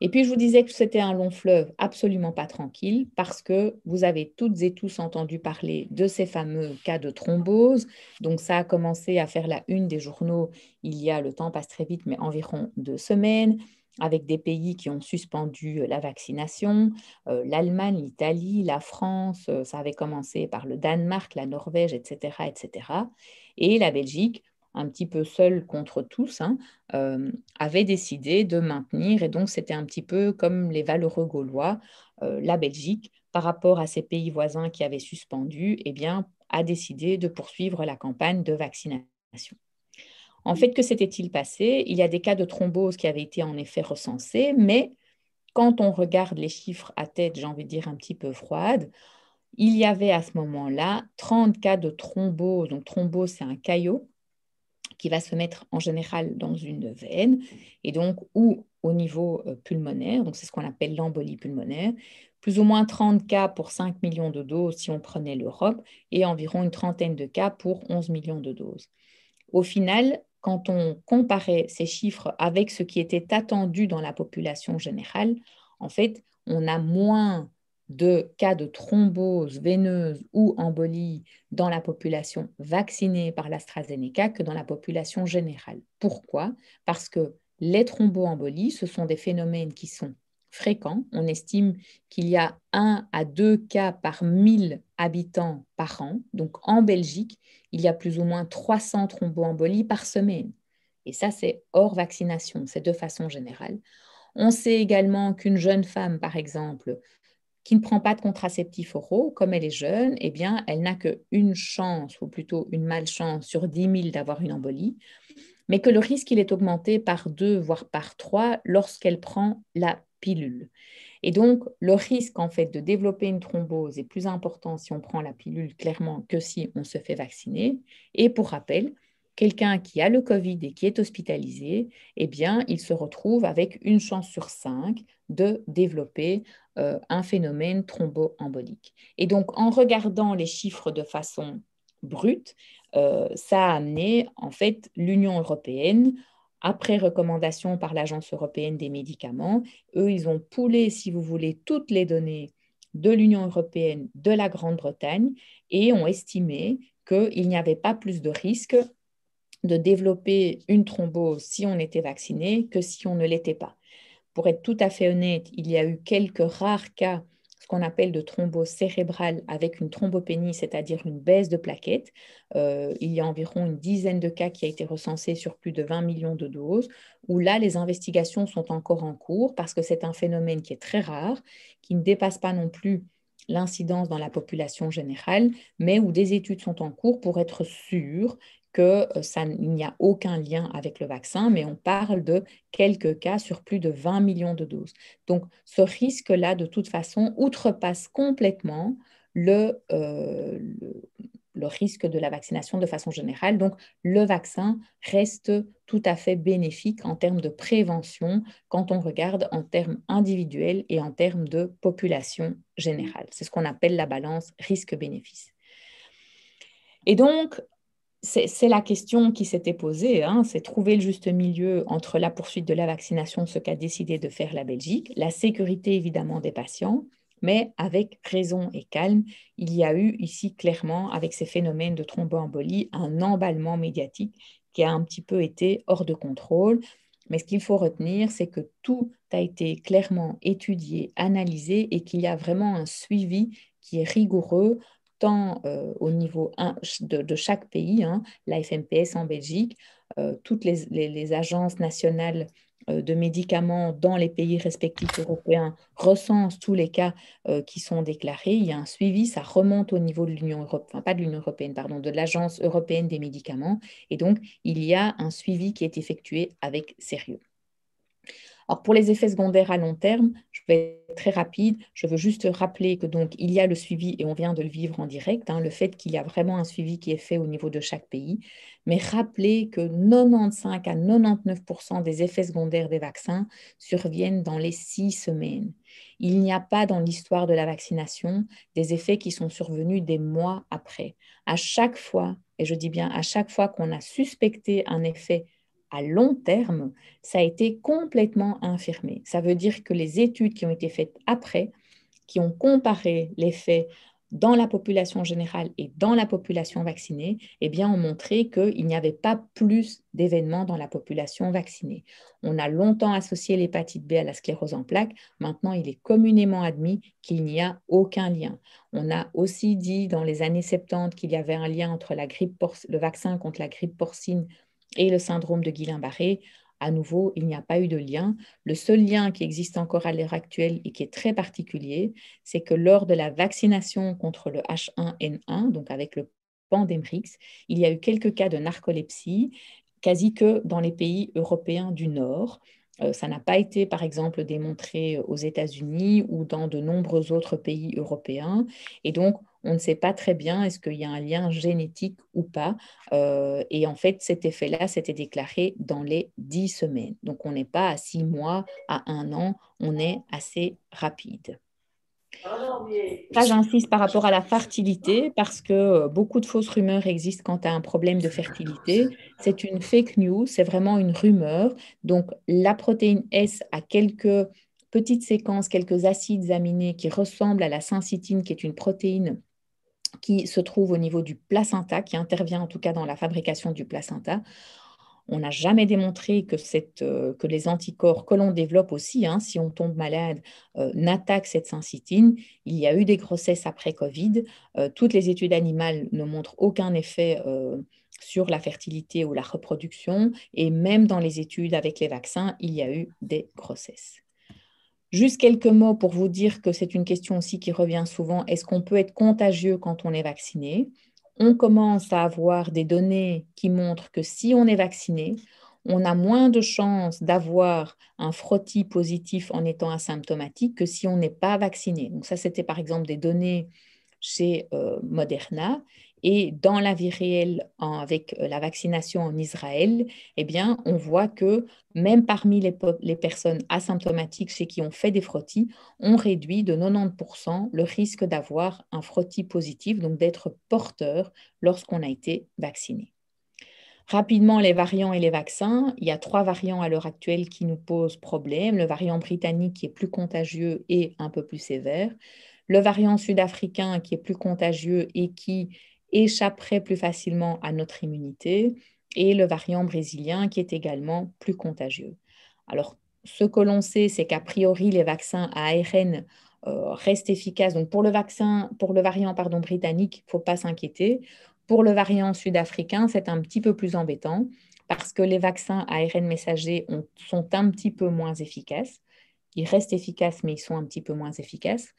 Et puis, je vous disais que c'était un long fleuve absolument pas tranquille parce que vous avez toutes et tous entendu parler de ces fameux cas de thrombose. Donc, ça a commencé à faire la une des journaux il y a, le temps passe très vite, mais environ deux semaines, avec des pays qui ont suspendu euh, la vaccination, euh, l'Allemagne, l'Italie, la France, euh, ça avait commencé par le Danemark, la Norvège, etc., etc. Et la Belgique, un petit peu seule contre tous, hein, euh, avait décidé de maintenir, et donc c'était un petit peu comme les valeureux Gaulois, euh, la Belgique, par rapport à ses pays voisins qui avaient suspendu, eh bien, a décidé de poursuivre la campagne de vaccination. En fait, que s'était-il passé Il y a des cas de thrombose qui avaient été en effet recensés, mais quand on regarde les chiffres à tête, j'ai envie de dire un petit peu froide, il y avait à ce moment-là 30 cas de thrombose. Donc, thrombose, c'est un caillot qui va se mettre en général dans une veine et donc ou au niveau euh, pulmonaire, donc c'est ce qu'on appelle l'embolie pulmonaire, plus ou moins 30 cas pour 5 millions de doses si on prenait l'Europe et environ une trentaine de cas pour 11 millions de doses. Au final, quand on comparait ces chiffres avec ce qui était attendu dans la population générale, en fait, on a moins de cas de thrombose veineuse ou embolie dans la population vaccinée par l'AstraZeneca que dans la population générale. Pourquoi Parce que les thromboembolies, ce sont des phénomènes qui sont fréquents. On estime qu'il y a 1 à 2 cas par 1000 habitants par an. Donc en Belgique, il y a plus ou moins 300 thromboembolies par semaine. Et ça, c'est hors vaccination, c'est de façon générale. On sait également qu'une jeune femme, par exemple, qui ne prend pas de contraceptifs oraux, comme elle est jeune, eh bien, elle n'a qu'une chance, ou plutôt une malchance sur 10 000 d'avoir une embolie, mais que le risque il est augmenté par deux, voire par trois, lorsqu'elle prend la pilule. Et donc, le risque en fait de développer une thrombose est plus important si on prend la pilule clairement que si on se fait vacciner. Et pour rappel, quelqu'un qui a le Covid et qui est hospitalisé, eh bien, il se retrouve avec une chance sur cinq de développer euh, un phénomène thromboembolique. Et donc, en regardant les chiffres de façon brute, euh, ça a amené, en fait, l'Union européenne après recommandation par l'Agence européenne des médicaments. Eux, ils ont poulé, si vous voulez, toutes les données de l'Union européenne, de la Grande-Bretagne, et ont estimé qu'il n'y avait pas plus de risque de développer une thrombose si on était vacciné que si on ne l'était pas. Pour être tout à fait honnête, il y a eu quelques rares cas, ce qu'on appelle de thrombose cérébrale avec une thrombopénie, c'est-à-dire une baisse de plaquettes. Euh, il y a environ une dizaine de cas qui a été recensé sur plus de 20 millions de doses, où là, les investigations sont encore en cours parce que c'est un phénomène qui est très rare, qui ne dépasse pas non plus l'incidence dans la population générale, mais où des études sont en cours pour être sûres que euh, ça, n'y a aucun lien avec le vaccin, mais on parle de quelques cas sur plus de 20 millions de doses. Donc ce risque-là, de toute façon, outrepasse complètement le, euh, le, le, risque de la vaccination de façon générale. Donc, le vaccin reste tout à fait bénéfique en termes de prévention quand on regarde en termes individuels et en termes de population générale. C'est ce qu'on appelle la balance risque-bénéfice. Et donc, c'est la question qui s'était posée, hein. c'est trouver le juste milieu entre la poursuite de la vaccination, ce qu'a décidé de faire la Belgique, la sécurité évidemment des patients, mais avec raison et calme, il y a eu ici clairement, avec ces phénomènes de thromboembolie, un emballement médiatique qui a un petit peu été hors de contrôle. Mais ce qu'il faut retenir, c'est que tout a été clairement étudié, analysé et qu'il y a vraiment un suivi qui est rigoureux tant euh, au niveau de, chaque pays, hein, la FMPS en Belgique, euh, toutes les, agences nationales euh, de médicaments dans les pays respectifs européens recensent tous les cas qui sont déclarés. Il y a un suivi, ça remonte au niveau de l'Union européenne, enfin pas de l'Union européenne, pardon, de l'Agence européenne des médicaments. Et donc, il y a un suivi qui est effectué avec sérieux pour les effets secondaires à long terme, je vais être très rapide. Je veux juste rappeler que donc il y a le suivi et on vient de le vivre en direct, hein, le fait qu'il y a vraiment un suivi qui est fait au niveau de chaque pays. Mais rappeler que 95 à 99 des effets secondaires des vaccins surviennent dans les six semaines. Il n'y a pas dans l'histoire de la vaccination des effets qui sont survenus des mois après. À chaque fois, et je dis bien à chaque fois qu'on a suspecté un effet à long terme, ça a été complètement infirmé. Ça veut dire que les études qui ont été faites après, qui ont comparé l'effet dans la population générale et dans la population vaccinée, eh bien, ont montré qu'il n'y avait pas plus d'événements dans la population vaccinée. On a longtemps associé l'hépatite B à la sclérose en plaques. Maintenant, il est communément admis qu'il n'y a aucun lien. On a aussi dit dans les années 70 qu'il y avait un lien entre la grippe le vaccin contre la grippe porcine et le syndrome de Guillain-Barré, à nouveau, il n'y a pas eu de lien. Le seul lien qui existe encore à l'heure actuelle et qui est très particulier, c'est que lors de la vaccination contre le H1N1, donc avec le pandémrix, il y a eu quelques cas de narcolepsie, quasi que dans les pays européens du Nord. Euh, ça n'a pas été, par exemple, démontré aux États-Unis ou dans de nombreux autres pays européens. Et donc, on ne sait pas très bien est-ce qu'il y a un lien génétique ou pas. Euh, et en fait, cet effet-là, c'était déclaré dans les 10 semaines. Donc, on n'est pas à 6 mois, à 1 an, on est assez rapide. Là j'insiste par rapport à la fertilité parce que euh, beaucoup de fausses rumeurs existent quant à un problème de fertilité. C'est une fake news, c'est vraiment une rumeur. Donc, la protéine S a quelques petites séquences, quelques acides aminés qui ressemblent à la syncytine, qui est une protéine qui se trouve au niveau du placenta, qui intervient en tout cas dans la fabrication du placenta. On n'a jamais démontré que, euh, les anticorps que l'on développe aussi, hein, si on tombe malade, euh, n'attaquent cette syncytine. Il y a eu des grossesses après Covid. Euh, toutes les études animales ne montrent aucun effet sur la fertilité ou la reproduction. Et même dans les études avec les vaccins, il y a eu des grossesses. Juste quelques mots pour vous dire que c'est une question aussi qui revient souvent. Est-ce qu'on peut être contagieux quand on est vacciné On commence à avoir des données qui montrent que si on est vacciné, on a moins de chances d'avoir un frottis positif en étant asymptomatique que si on n'est pas vacciné. Donc ça, c'était par exemple des données chez euh, Moderna et dans la vie réelle, avec euh, la vaccination en Israël, eh bien, on voit que même parmi les, personnes asymptomatiques chez qui ont fait des frottis, on réduit de 90% le risque d'avoir un frottis positif, donc d'être porteur lorsqu'on a été vacciné. Rapidement, les variants et les vaccins. Il y a trois variants à l'heure actuelle qui nous posent problème. Le variant britannique qui est plus contagieux et un peu plus sévère. Le variant sud-africain qui est plus contagieux et qui échapperait plus facilement à notre immunité et le variant brésilien qui est également plus contagieux. Alors, ce que l'on sait, c'est qu'a priori, les vaccins à ARN euh, restent efficaces. Donc, pour le, vaccin, pour le variant pardon, britannique, il ne faut pas s'inquiéter. Pour le variant sud-africain, c'est un petit peu plus embêtant parce que les vaccins à ARN messager sont un petit peu moins efficaces. Ils restent efficaces, mais ils sont un petit peu moins efficaces.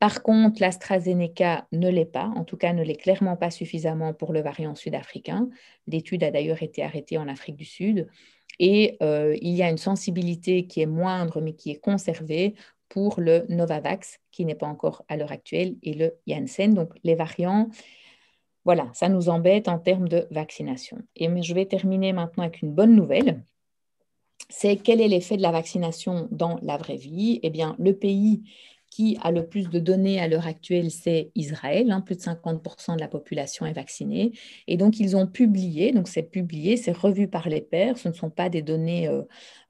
Par contre, l'AstraZeneca ne l'est pas, en tout cas ne l'est clairement pas suffisamment pour le variant sud-africain. L'étude a d'ailleurs été arrêtée en Afrique du Sud. Et euh, il y a une sensibilité qui est moindre, mais qui est conservée pour le Novavax, qui n'est pas encore à l'heure actuelle, et le Janssen. Donc les variants, voilà, ça nous embête en termes de vaccination. Et je vais terminer maintenant avec une bonne nouvelle. C'est quel est l'effet de la vaccination dans la vraie vie Eh bien, le pays qui a le plus de données à l'heure actuelle, c'est Israël. Hein, plus de 50% de la population est vaccinée. Et donc, ils ont publié, donc c'est publié, c'est revu par les pairs. Ce ne sont pas des données euh,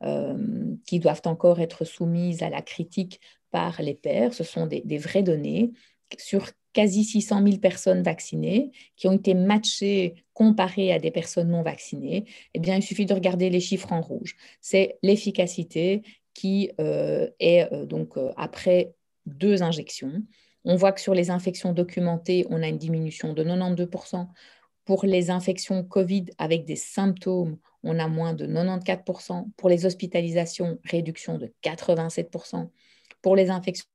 euh, qui doivent encore être soumises à la critique par les pairs. Ce sont des, vraies données sur quasi 600 000 personnes vaccinées qui ont été matchées, comparées à des personnes non vaccinées, eh bien, il suffit de regarder les chiffres en rouge. C'est l'efficacité qui euh, est donc après deux injections. On voit que sur les infections documentées, on a une diminution de 92%. Pour les infections Covid avec des symptômes, on a moins de 94%. Pour les hospitalisations, réduction de 87%. Pour les infections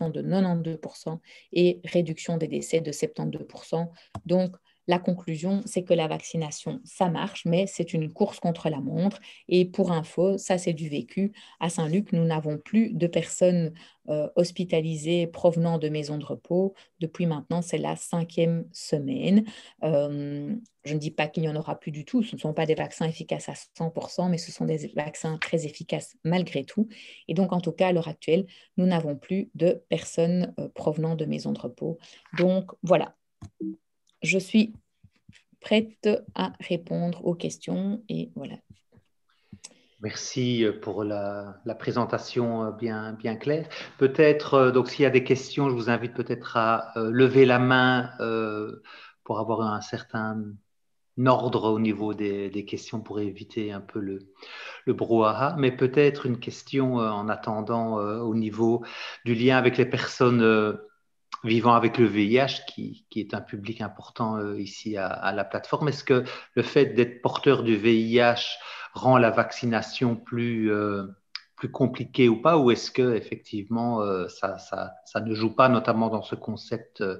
de 92% et réduction des décès de 72%. Donc, la conclusion, c'est que la vaccination, ça marche, mais c'est une course contre la montre. Et pour info, ça c'est du vécu. À Saint-Luc, nous n'avons plus de personnes euh, hospitalisées provenant de maisons de repos. Depuis maintenant, c'est la cinquième semaine. Euh, je ne dis pas qu'il n'y en aura plus du tout. Ce ne sont pas des vaccins efficaces à 100%, mais ce sont des vaccins très efficaces malgré tout. Et donc, en tout cas, à l'heure actuelle, nous n'avons plus de personnes euh, provenant de maisons de repos. Donc, voilà je suis prête à répondre aux questions et voilà. Merci euh, pour la, présentation euh, bien, claire. Peut-être, euh, donc s'il y a des questions, je vous invite peut-être à lever la main pour avoir un certain ordre au niveau des, questions pour éviter un peu le, brouhaha, mais peut-être une question en attendant au niveau du lien avec les personnes vivant avec le VIH, qui, est un public important euh, ici à, la plateforme. Est-ce que le fait d'être porteur du VIH rend la vaccination plus, euh, plus compliqué ou pas, ou est-ce que effectivement euh, ça, ça, ça, ne joue pas, notamment dans ce concept euh,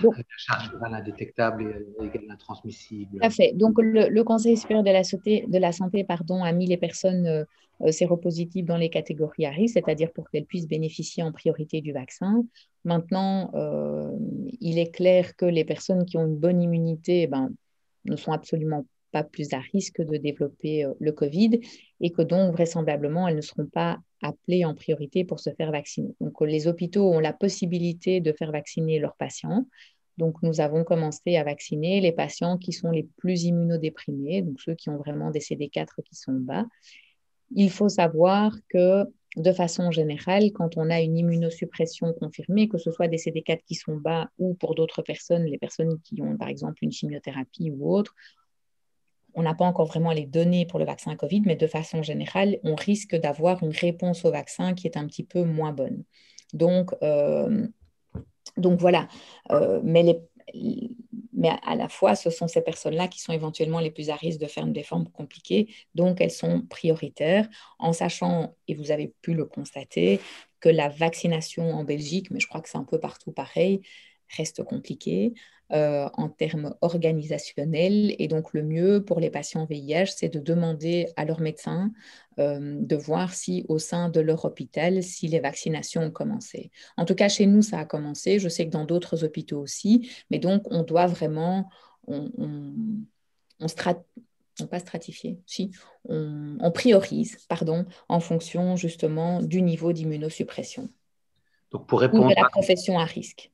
de charge virale indétectable et euh, égale intransmissible Tout fait. Donc le, Conseil supérieur de la santé, de la santé pardon, a mis les personnes séropositives dans les catégories à risque, c'est-à-dire pour qu'elles puissent bénéficier en priorité du vaccin. Maintenant, il est clair que les personnes qui ont une bonne immunité eh ben, ne sont absolument pas pas plus à risque de développer euh, le Covid et que donc vraisemblablement elles ne seront pas appelées en priorité pour se faire vacciner. Donc les hôpitaux ont la possibilité de faire vacciner leurs patients. Donc nous avons commencé à vacciner les patients qui sont les plus immunodéprimés, donc ceux qui ont vraiment des CD4 qui sont bas. Il faut savoir que de façon générale, quand on a une immunosuppression confirmée, que ce soit des CD4 qui sont bas ou pour d'autres personnes, les personnes qui ont par exemple une chimiothérapie ou autre, on n'a pas encore vraiment les données pour le vaccin Covid, mais de façon générale, on risque d'avoir une réponse au vaccin qui est un petit peu moins bonne. Donc, euh, voilà. Euh, mais, mais à la fois, ce sont ces personnes-là qui sont éventuellement les plus à risque de faire des formes compliquées. Donc, elles sont prioritaires en sachant, et vous avez pu le constater, que la vaccination en Belgique, mais je crois que c'est un peu partout pareil, reste compliquée. Euh, en termes organisationnels. Et donc, le mieux pour les patients VIH, c'est de demander à leur médecin euh, de voir si au sein de leur hôpital, si les vaccinations ont commencé. En tout cas, chez nous, ça a commencé. Je sais que dans d'autres hôpitaux aussi. Mais donc, on doit vraiment... On, on, on pas stratifié, si, on, priorise, pardon, en fonction justement du niveau d'immunosuppression. Donc pour répondre ou de la profession à risque.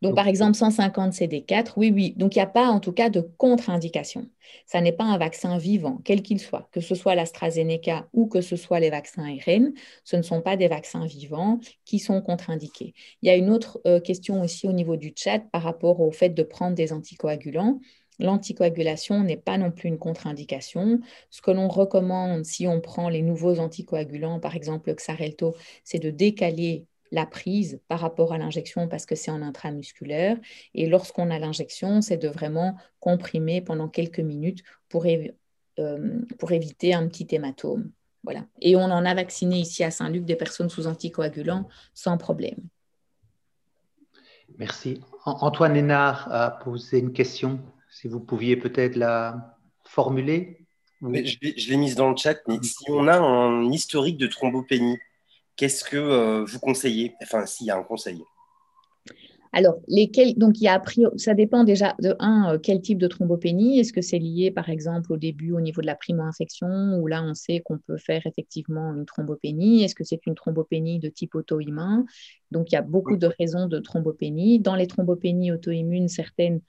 Donc, par exemple, 150 CD4, oui, oui. Donc, il n'y a pas en tout cas de contre-indication. Ça n'est pas un vaccin vivant, quel qu'il soit, que ce soit l'AstraZeneca ou que ce soit les vaccins ARN, ce ne sont pas des vaccins vivants qui sont contre-indiqués. Il y a une autre euh, question aussi au niveau du chat par rapport au fait de prendre des anticoagulants. L'anticoagulation n'est pas non plus une contre-indication. Ce que l'on recommande si on prend les nouveaux anticoagulants, par exemple le Xarelto, c'est de décaler la prise par rapport à l'injection parce que c'est en intramusculaire. Et lorsqu'on a l'injection, c'est de vraiment comprimer pendant quelques minutes pour, euh, éviter un petit hématome. Voilà. Et on en a vacciné ici à Saint-Luc des personnes sous anticoagulants sans problème. Merci. Antoine Hénard a posé une question. Si vous pouviez peut-être la formuler. je l'ai mise dans le chat, si on a un historique de thrombopénie, Qu'est-ce que euh, vous conseillez Enfin, s'il y a un conseil. Alors, lesquels, donc il a, ça dépend déjà de un, euh, quel type de thrombopénie. Est-ce que c'est lié, par exemple, au début au niveau de la primo-infection, où là on sait qu'on peut faire effectivement une thrombopénie. Est-ce que c'est une thrombopénie de type auto-immun Donc, il y a beaucoup de raisons de thrombopénie. Dans les thrombopénies auto-immunes, certaines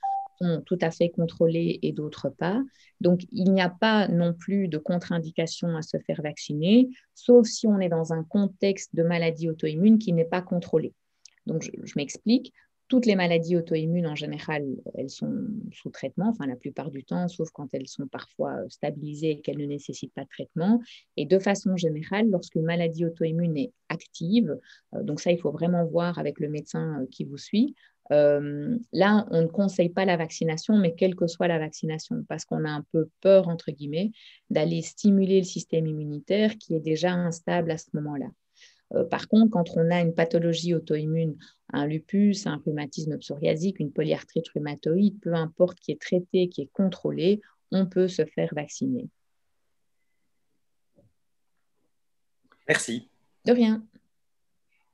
tout à fait contrôlées et d'autres pas. Donc, il n'y a pas non plus de contre-indication à se faire vacciner, sauf si on est dans un contexte de maladie auto-immune qui n'est pas contrôlée. Donc, je, m'explique. Toutes les maladies auto-immunes, en général, elles sont sous traitement, enfin la plupart du temps, sauf quand elles sont parfois euh, stabilisées et qu'elles ne nécessitent pas de traitement. Et de façon générale, lorsqu'une maladie auto-immune est active, euh, donc ça, il faut vraiment voir avec le médecin euh, qui vous suit, euh, là, on ne conseille pas la vaccination, mais quelle que soit la vaccination, parce qu'on a un peu peur, entre guillemets, d'aller stimuler le système immunitaire qui est déjà instable à ce moment-là. Euh, par contre, quand on a une pathologie auto-immune, un lupus, un rhumatisme psoriasique, une polyarthrite rhumatoïde, peu importe, qui est traité qui est contrôlé, on peut se faire vacciner. Merci. De rien.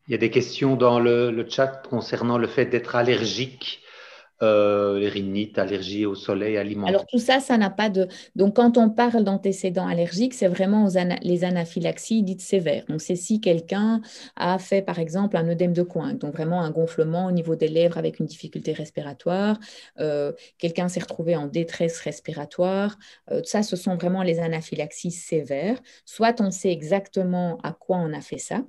Il y a des questions dans le, chat concernant le fait d'être allergique. Euh, les rhinites, allergies au soleil, aliments. Alors tout ça, ça n'a pas de... Donc quand on parle d'antécédents allergiques, c'est vraiment les anaphylaxies dites sévères. Donc c'est si quelqu'un a fait par exemple un œdème de coin, donc vraiment un gonflement au niveau des lèvres avec une difficulté respiratoire, euh, quelqu'un s'est retrouvé en détresse respiratoire, euh, ça ce sont vraiment les anaphylaxies sévères. Soit on sait exactement à quoi on a fait ça,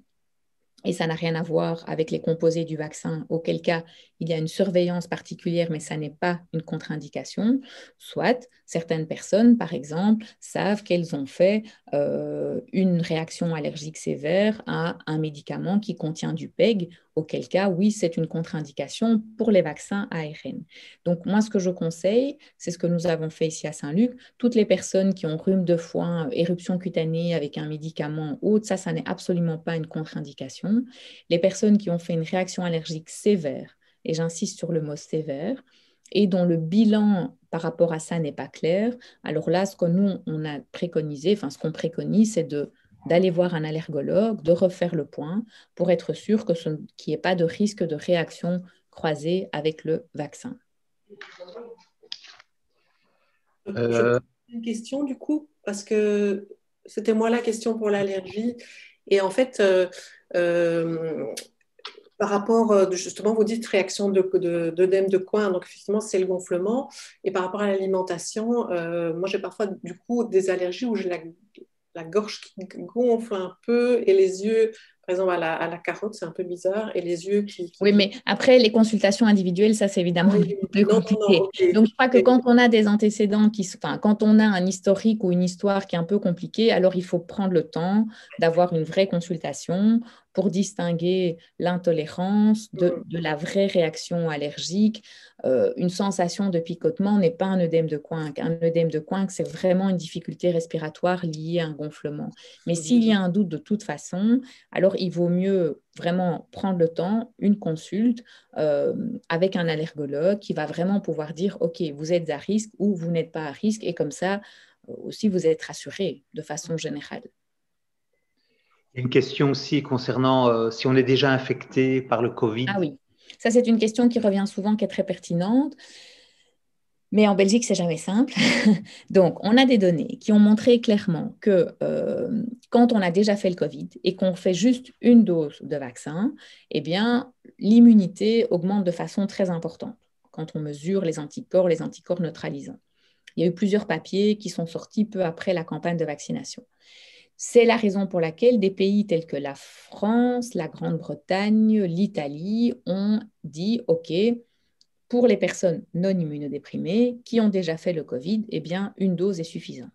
et ça n'a rien à voir avec les composés du vaccin, auquel cas il y a une surveillance particulière, mais ça n'est pas une contre-indication, soit Certaines personnes, par exemple, savent qu'elles ont fait euh, une réaction allergique sévère à un médicament qui contient du PEG, auquel cas, oui, c'est une contre-indication pour les vaccins ARN. Donc, moi, ce que je conseille, c'est ce que nous avons fait ici à Saint-Luc, toutes les personnes qui ont rhume de foin, éruption cutanée avec un médicament ou ça, ça n'est absolument pas une contre-indication. Les personnes qui ont fait une réaction allergique sévère, et j'insiste sur le mot sévère, et dont le bilan par rapport à ça n'est pas clair, alors là, ce que nous, on a préconisé, enfin ce qu'on préconise, c'est de d'aller voir un allergologue, de refaire le point pour être sûr que ce n'y ait pas de risque de réaction croisée avec le vaccin. Euh, euh. Une question du coup, parce que c'était moi la question pour l'allergie. Et en fait, euh, par rapport, euh, justement, vous dites réaction d'œdème de, de, coin, donc effectivement, c'est le gonflement. Et par rapport à l'alimentation, euh, moi, j'ai parfois, du coup, des allergies où j'ai la, gorge qui gonfle un peu et les yeux par exemple, à la, carotte, c'est un peu bizarre, et les yeux qui, Oui, mais après, les consultations individuelles, ça, c'est évidemment plus compliqué. Donc, je crois que quand on a des antécédents, qui, enfin, quand on a un historique ou une histoire qui est un peu compliquée, alors il faut prendre le temps d'avoir une vraie consultation pour distinguer l'intolérance de, mm. de, la vraie réaction allergique. Euh, une sensation de picotement n'est pas un œdème de coinque. Un œdème de coinque, c'est vraiment une difficulté respiratoire liée à un gonflement. Mais mm, s'il y a mm. un doute de toute façon, alors il vaut mieux vraiment prendre le temps, une consulte euh, avec un allergologue qui va vraiment pouvoir dire, OK, vous êtes à risque ou vous n'êtes pas à risque, et comme ça euh, aussi, vous êtes rassuré de façon générale. une question aussi concernant euh, si on est déjà infecté par le Covid. Ah oui, ça c'est une question qui revient souvent, qui est très pertinente. Mais en Belgique, c'est jamais simple. Donc, on a des données qui ont montré clairement que euh, quand on a déjà fait le Covid et qu'on fait juste une dose de vaccin, eh bien, l'immunité augmente de façon très importante quand on mesure les anticorps, les anticorps neutralisants. Il y a eu plusieurs papiers qui sont sortis peu après la campagne de vaccination. C'est la raison pour laquelle des pays tels que la France, la Grande-Bretagne, l'Italie ont dit, OK, pour les personnes non immunodéprimées qui ont déjà fait le Covid, eh bien, une dose est suffisante.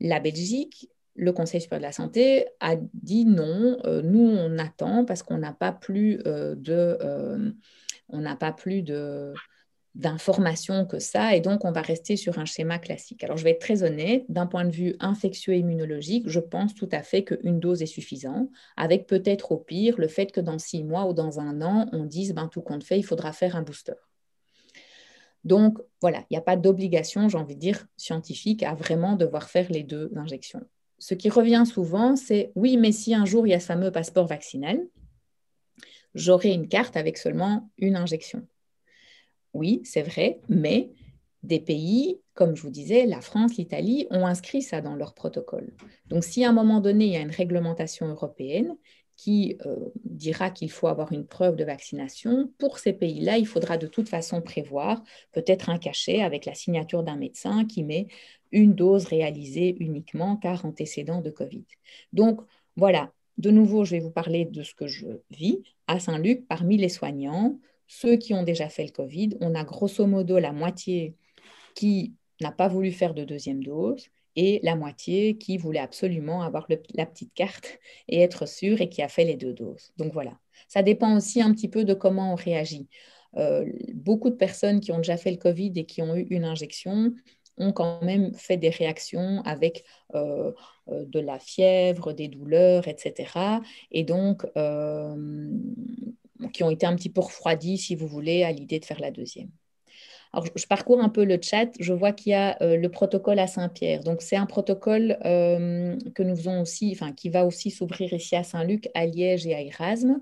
La Belgique, le Conseil supérieur de la santé a dit non, euh, nous on attend parce qu'on n'a pas plus euh, de, euh, on n'a pas plus de, d'informations que ça, et donc on va rester sur un schéma classique. Alors je vais être très honnête, d'un point de vue infectieux immunologique, je pense tout à fait qu'une dose est suffisante, avec peut-être au pire le fait que dans six mois ou dans un an, on dise, ben, tout compte fait, il faudra faire un booster. Donc voilà, il n'y a pas d'obligation, j'ai envie de dire, scientifique à vraiment devoir faire les deux injections. Ce qui revient souvent, c'est oui, mais si un jour il y a ce fameux passeport vaccinal, j'aurai une carte avec seulement une injection oui, c'est vrai, mais des pays, comme je vous disais, la France, l'Italie, ont inscrit ça dans leur protocole. Donc si à un moment donné, il y a une réglementation européenne qui euh, dira qu'il faut avoir une preuve de vaccination, pour ces pays-là, il faudra de toute façon prévoir peut-être un cachet avec la signature d'un médecin qui met une dose réalisée uniquement car antécédent de Covid. Donc voilà, de nouveau, je vais vous parler de ce que je vis à Saint-Luc parmi les soignants ceux qui ont déjà fait le Covid, on a grosso modo la moitié qui n'a pas voulu faire de deuxième dose et la moitié qui voulait absolument avoir la petite carte et être sûre et qui a fait les deux doses. Donc voilà, ça dépend aussi un petit peu de comment on réagit. Euh, beaucoup de personnes qui ont déjà fait le Covid et qui ont eu une injection ont quand même fait des réactions avec euh, euh, de la fièvre, des douleurs, etc. Et donc, qui ont été un petit peu refroidis, si vous voulez, à l'idée de faire la deuxième. Alors, je, parcours un peu le chat. Je vois qu'il y a euh, le protocole à Saint-Pierre. Donc, c'est un protocole euh, que nous faisons aussi, enfin, qui va aussi s'ouvrir ici à Saint-Luc, à Liège et à Erasme.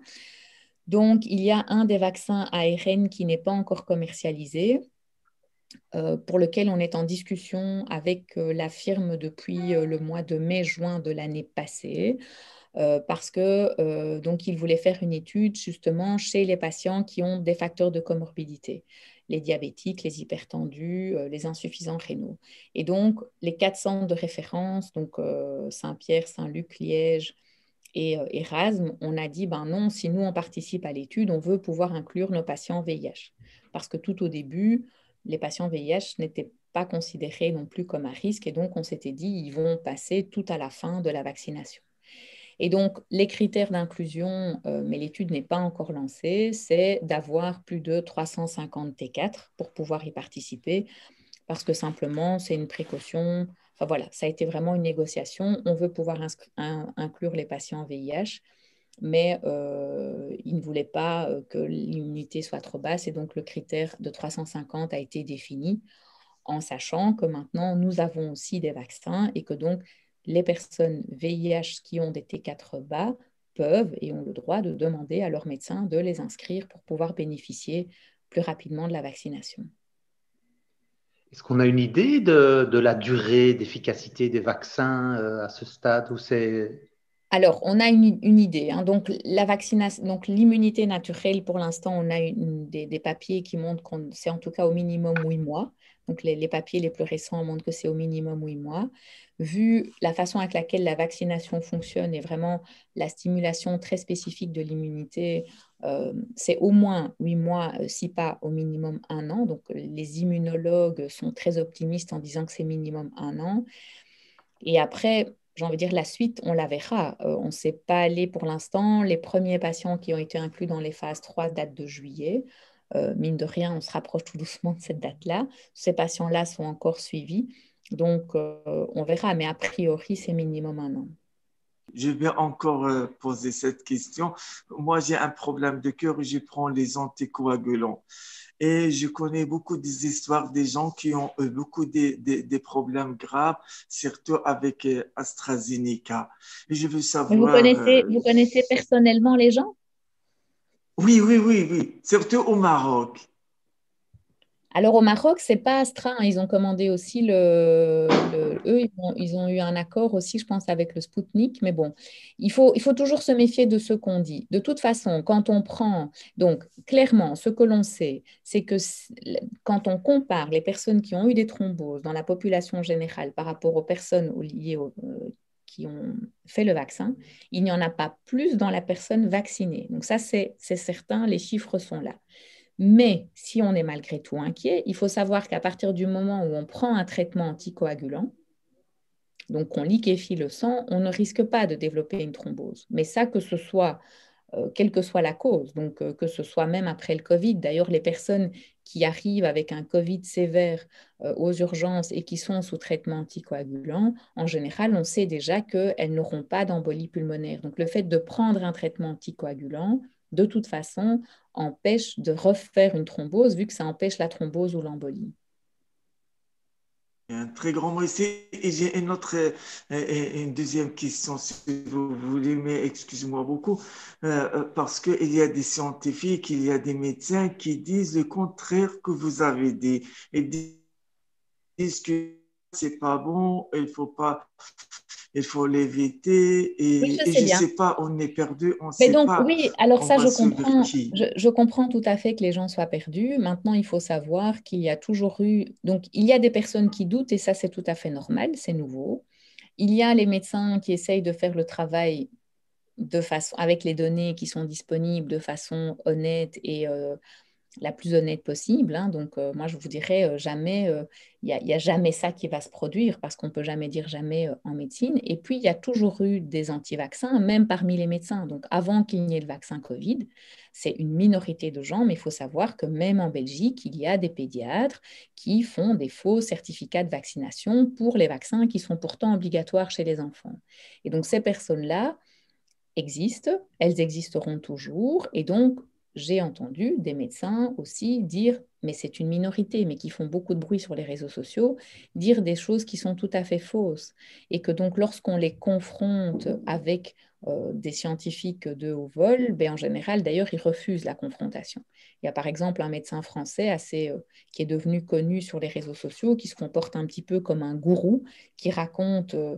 Donc, il y a un des vaccins ARN qui n'est pas encore commercialisé, euh, pour lequel on est en discussion avec la firme depuis le mois de mai-juin de l'année passée. Euh, parce que euh, donc il voulait faire une étude justement chez les patients qui ont des facteurs de comorbidité, les diabétiques, les hypertendus, euh, les insuffisants rénaux. Et donc les quatre centres de référence, donc Saint-Pierre, Saint-Luc, Liège et Erasme, on a dit ben non, si nous on participe à l'étude, on veut pouvoir inclure nos patients VIH, parce que tout au début les patients VIH n'étaient pas considérés non plus comme à risque et donc on s'était dit ils vont passer tout à la fin de la vaccination. Et donc, les critères d'inclusion, euh, mais l'étude n'est pas encore lancée, c'est d'avoir plus de 350 T4 pour pouvoir y participer, parce que simplement, c'est une précaution. Enfin voilà, ça a été vraiment une négociation. On veut pouvoir inclure les patients VIH, mais euh, ils ne voulaient pas euh, que l'immunité soit trop basse, et donc le critère de 350 a été défini en sachant que maintenant nous avons aussi des vaccins et que donc les personnes VIH qui ont des T4 bas peuvent et ont le droit de demander à leur médecin de les inscrire pour pouvoir bénéficier plus rapidement de la vaccination. Est-ce qu'on a une idée de, la durée d'efficacité des vaccins euh, à ce stade c'est alors, on a une, idée. Hein. Donc, la vaccination, donc l'immunité naturelle, pour l'instant, on a des, papiers qui montrent qu'on c'est en tout cas au minimum 8 mois les, papiers les plus récents montrent que c'est au minimum 8 mois. Vu la façon avec laquelle la vaccination fonctionne et vraiment la stimulation très spécifique de l'immunité, euh, c'est au moins huit mois, euh, si pas au minimum un an. Donc les immunologues sont très optimistes en disant que c'est minimum un an. Et après, j'ai envie dire, la suite, on la verra. Euh, on ne sait pas aller pour l'instant. Les premiers patients qui ont été inclus dans les phases 3 datent de juillet. Euh, mine de rien, on se rapproche tout doucement de cette date-là. Ces patients-là sont encore suivis. Donc, euh, on verra, mais a priori, c'est minimum un an. Je vais encore euh, poser cette question. Moi, j'ai un problème de cœur et je prends les anticoagulants. Et je connais beaucoup des histoires des gens qui ont eu beaucoup de problèmes graves, surtout avec AstraZeneca. je veux savoir. Vous connaissez, vous connaissez personnellement les gens oui, oui, oui, oui, surtout au Maroc. Alors au Maroc, c'est pas Astra, hein. ils ont commandé aussi le, eux, ils ont, eu un accord aussi, je pense, avec le Spoutnik, mais bon, il faut, il faut toujours se méfier de ce qu'on dit. De toute façon, quand on prend, donc clairement, ce que l'on sait, c'est que quand on compare les personnes qui ont eu des thromboses dans la population générale par rapport aux personnes liées au, euh, qui ont fait le vaccin, il n'y en a pas plus dans la personne vaccinée. Donc ça, c'est certain, les chiffres sont là. Mais si on est malgré tout inquiet, il faut savoir qu'à partir du moment où on prend un traitement anticoagulant, donc on liquéfie le sang, on ne risque pas de développer une thrombose. Mais ça, que ce soit euh, quelle que soit la cause, donc euh, que ce soit même après le Covid. D'ailleurs, les personnes qui arrivent avec un Covid sévère euh, aux urgences et qui sont sous traitement anticoagulant, en général, on sait déjà qu'elles n'auront pas d'embolie pulmonaire. Donc le fait de prendre un traitement anticoagulant, de toute façon, empêche de refaire une thrombose, vu que ça empêche la thrombose ou l'embolie. Un très grand merci. Et j'ai une autre, euh, euh, une deuxième question, si vous voulez, mais excusez-moi beaucoup, euh, parce qu'il y a des scientifiques, il y a des médecins qui disent le contraire que vous avez dit. Ils disent que c'est pas bon, il faut pas il faut l'éviter. Et, je, et sais, pas, on est perdu, on Mais sait donc, Oui, alors ça, je comprends. Je, comprends tout à fait que les gens soient perdus. Maintenant, il faut savoir qu'il y a toujours eu. Donc, il y a des personnes qui doutent, et ça, c'est tout à fait normal, c'est nouveau. Il y a les médecins qui essayent de faire le travail de façon, avec les données qui sont disponibles de façon honnête et euh, la plus honnête possible. Hein. Donc, euh, moi, je vous dirais euh, jamais, euh, il n'y a, a, jamais ça qui va se produire parce qu'on ne peut jamais dire jamais en médecine. Et puis, il y a toujours eu des anti-vaccins, même parmi les médecins. Donc, avant qu'il n'y ait le vaccin Covid, c'est une minorité de gens, mais il faut savoir que même en Belgique, il y a des pédiatres qui font des faux certificats de vaccination pour les vaccins qui sont pourtant obligatoires chez les enfants. Et donc, ces personnes-là existent, elles existeront toujours. Et donc, j'ai entendu des médecins aussi dire, mais c'est une minorité, mais qui font beaucoup de bruit sur les réseaux sociaux, dire des choses qui sont tout à fait fausses. Et que donc lorsqu'on les confronte avec euh, des scientifiques de haut vol, ben, en général, d'ailleurs, ils refusent la confrontation. Il y a par exemple un médecin français assez, euh, qui est devenu connu sur les réseaux sociaux, qui se comporte un petit peu comme un gourou, qui raconte... Euh,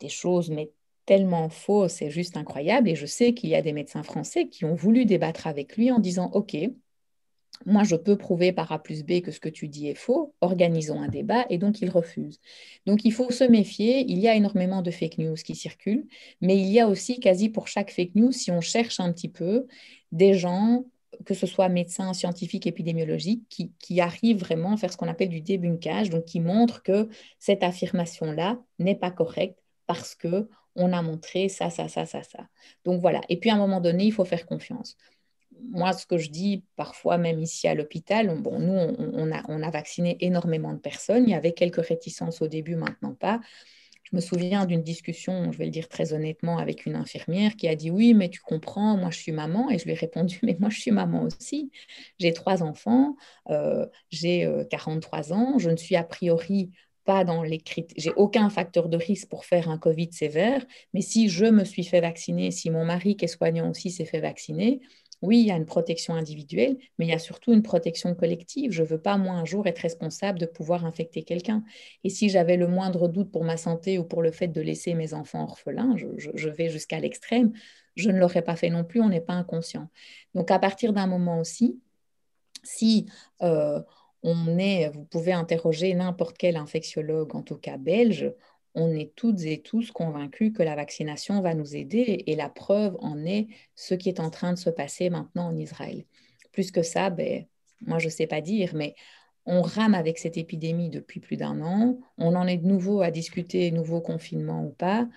des choses mais tellement faux, c'est juste incroyable. Et je sais qu'il y a des médecins français qui ont voulu débattre avec lui en disant, OK, moi, je peux prouver par A plus B que ce que tu dis est faux, organisons un débat, et donc il refuse. Donc il faut se méfier, il y a énormément de fake news qui circulent, mais il y a aussi quasi pour chaque fake news, si on cherche un petit peu, des gens, que ce soit médecins, scientifiques, épidémiologiques, qui, qui arrivent vraiment à faire ce qu'on appelle du débunkage, donc qui montrent que cette affirmation-là n'est pas correcte parce que on a montré ça, ça, ça, ça, ça. Donc voilà. Et puis à un moment donné, il faut faire confiance. Moi, ce que je dis parfois, même ici à l'hôpital, bon, nous, on, a, vacciné énormément de personnes. Il y avait quelques réticences au début, maintenant pas. Je me souviens d'une discussion, je vais le dire très honnêtement, avec une infirmière qui a dit Oui, mais tu comprends, moi je suis maman. Et je lui ai répondu Mais moi je suis maman aussi. J'ai trois enfants, euh, j'ai 43 euh, ans, je ne suis a priori pas dans les j'ai aucun facteur de risque pour faire un Covid sévère, mais si je me suis fait vacciner, si mon mari qui est soignant aussi s'est fait vacciner, oui, il y a une protection individuelle, mais il y a surtout une protection collective. Je ne veux pas, moi, un jour, être responsable de pouvoir infecter quelqu'un. Et si j'avais le moindre doute pour ma santé ou pour le fait de laisser mes enfants orphelins, je, vais jusqu'à l'extrême, je ne l'aurais pas fait non plus, on n'est pas inconscient. Donc, à partir d'un moment aussi, si... Euh, on est, vous pouvez interroger n'importe quel infectiologue, en tout cas belge, on est toutes et tous convaincus que la vaccination va nous aider et la preuve en est ce qui est en train de se passer maintenant en Israël. Plus que ça, ben, moi je ne sais pas dire, mais on rame avec cette épidémie depuis plus d'un an, on en est de nouveau à discuter nouveau confinement ou pas,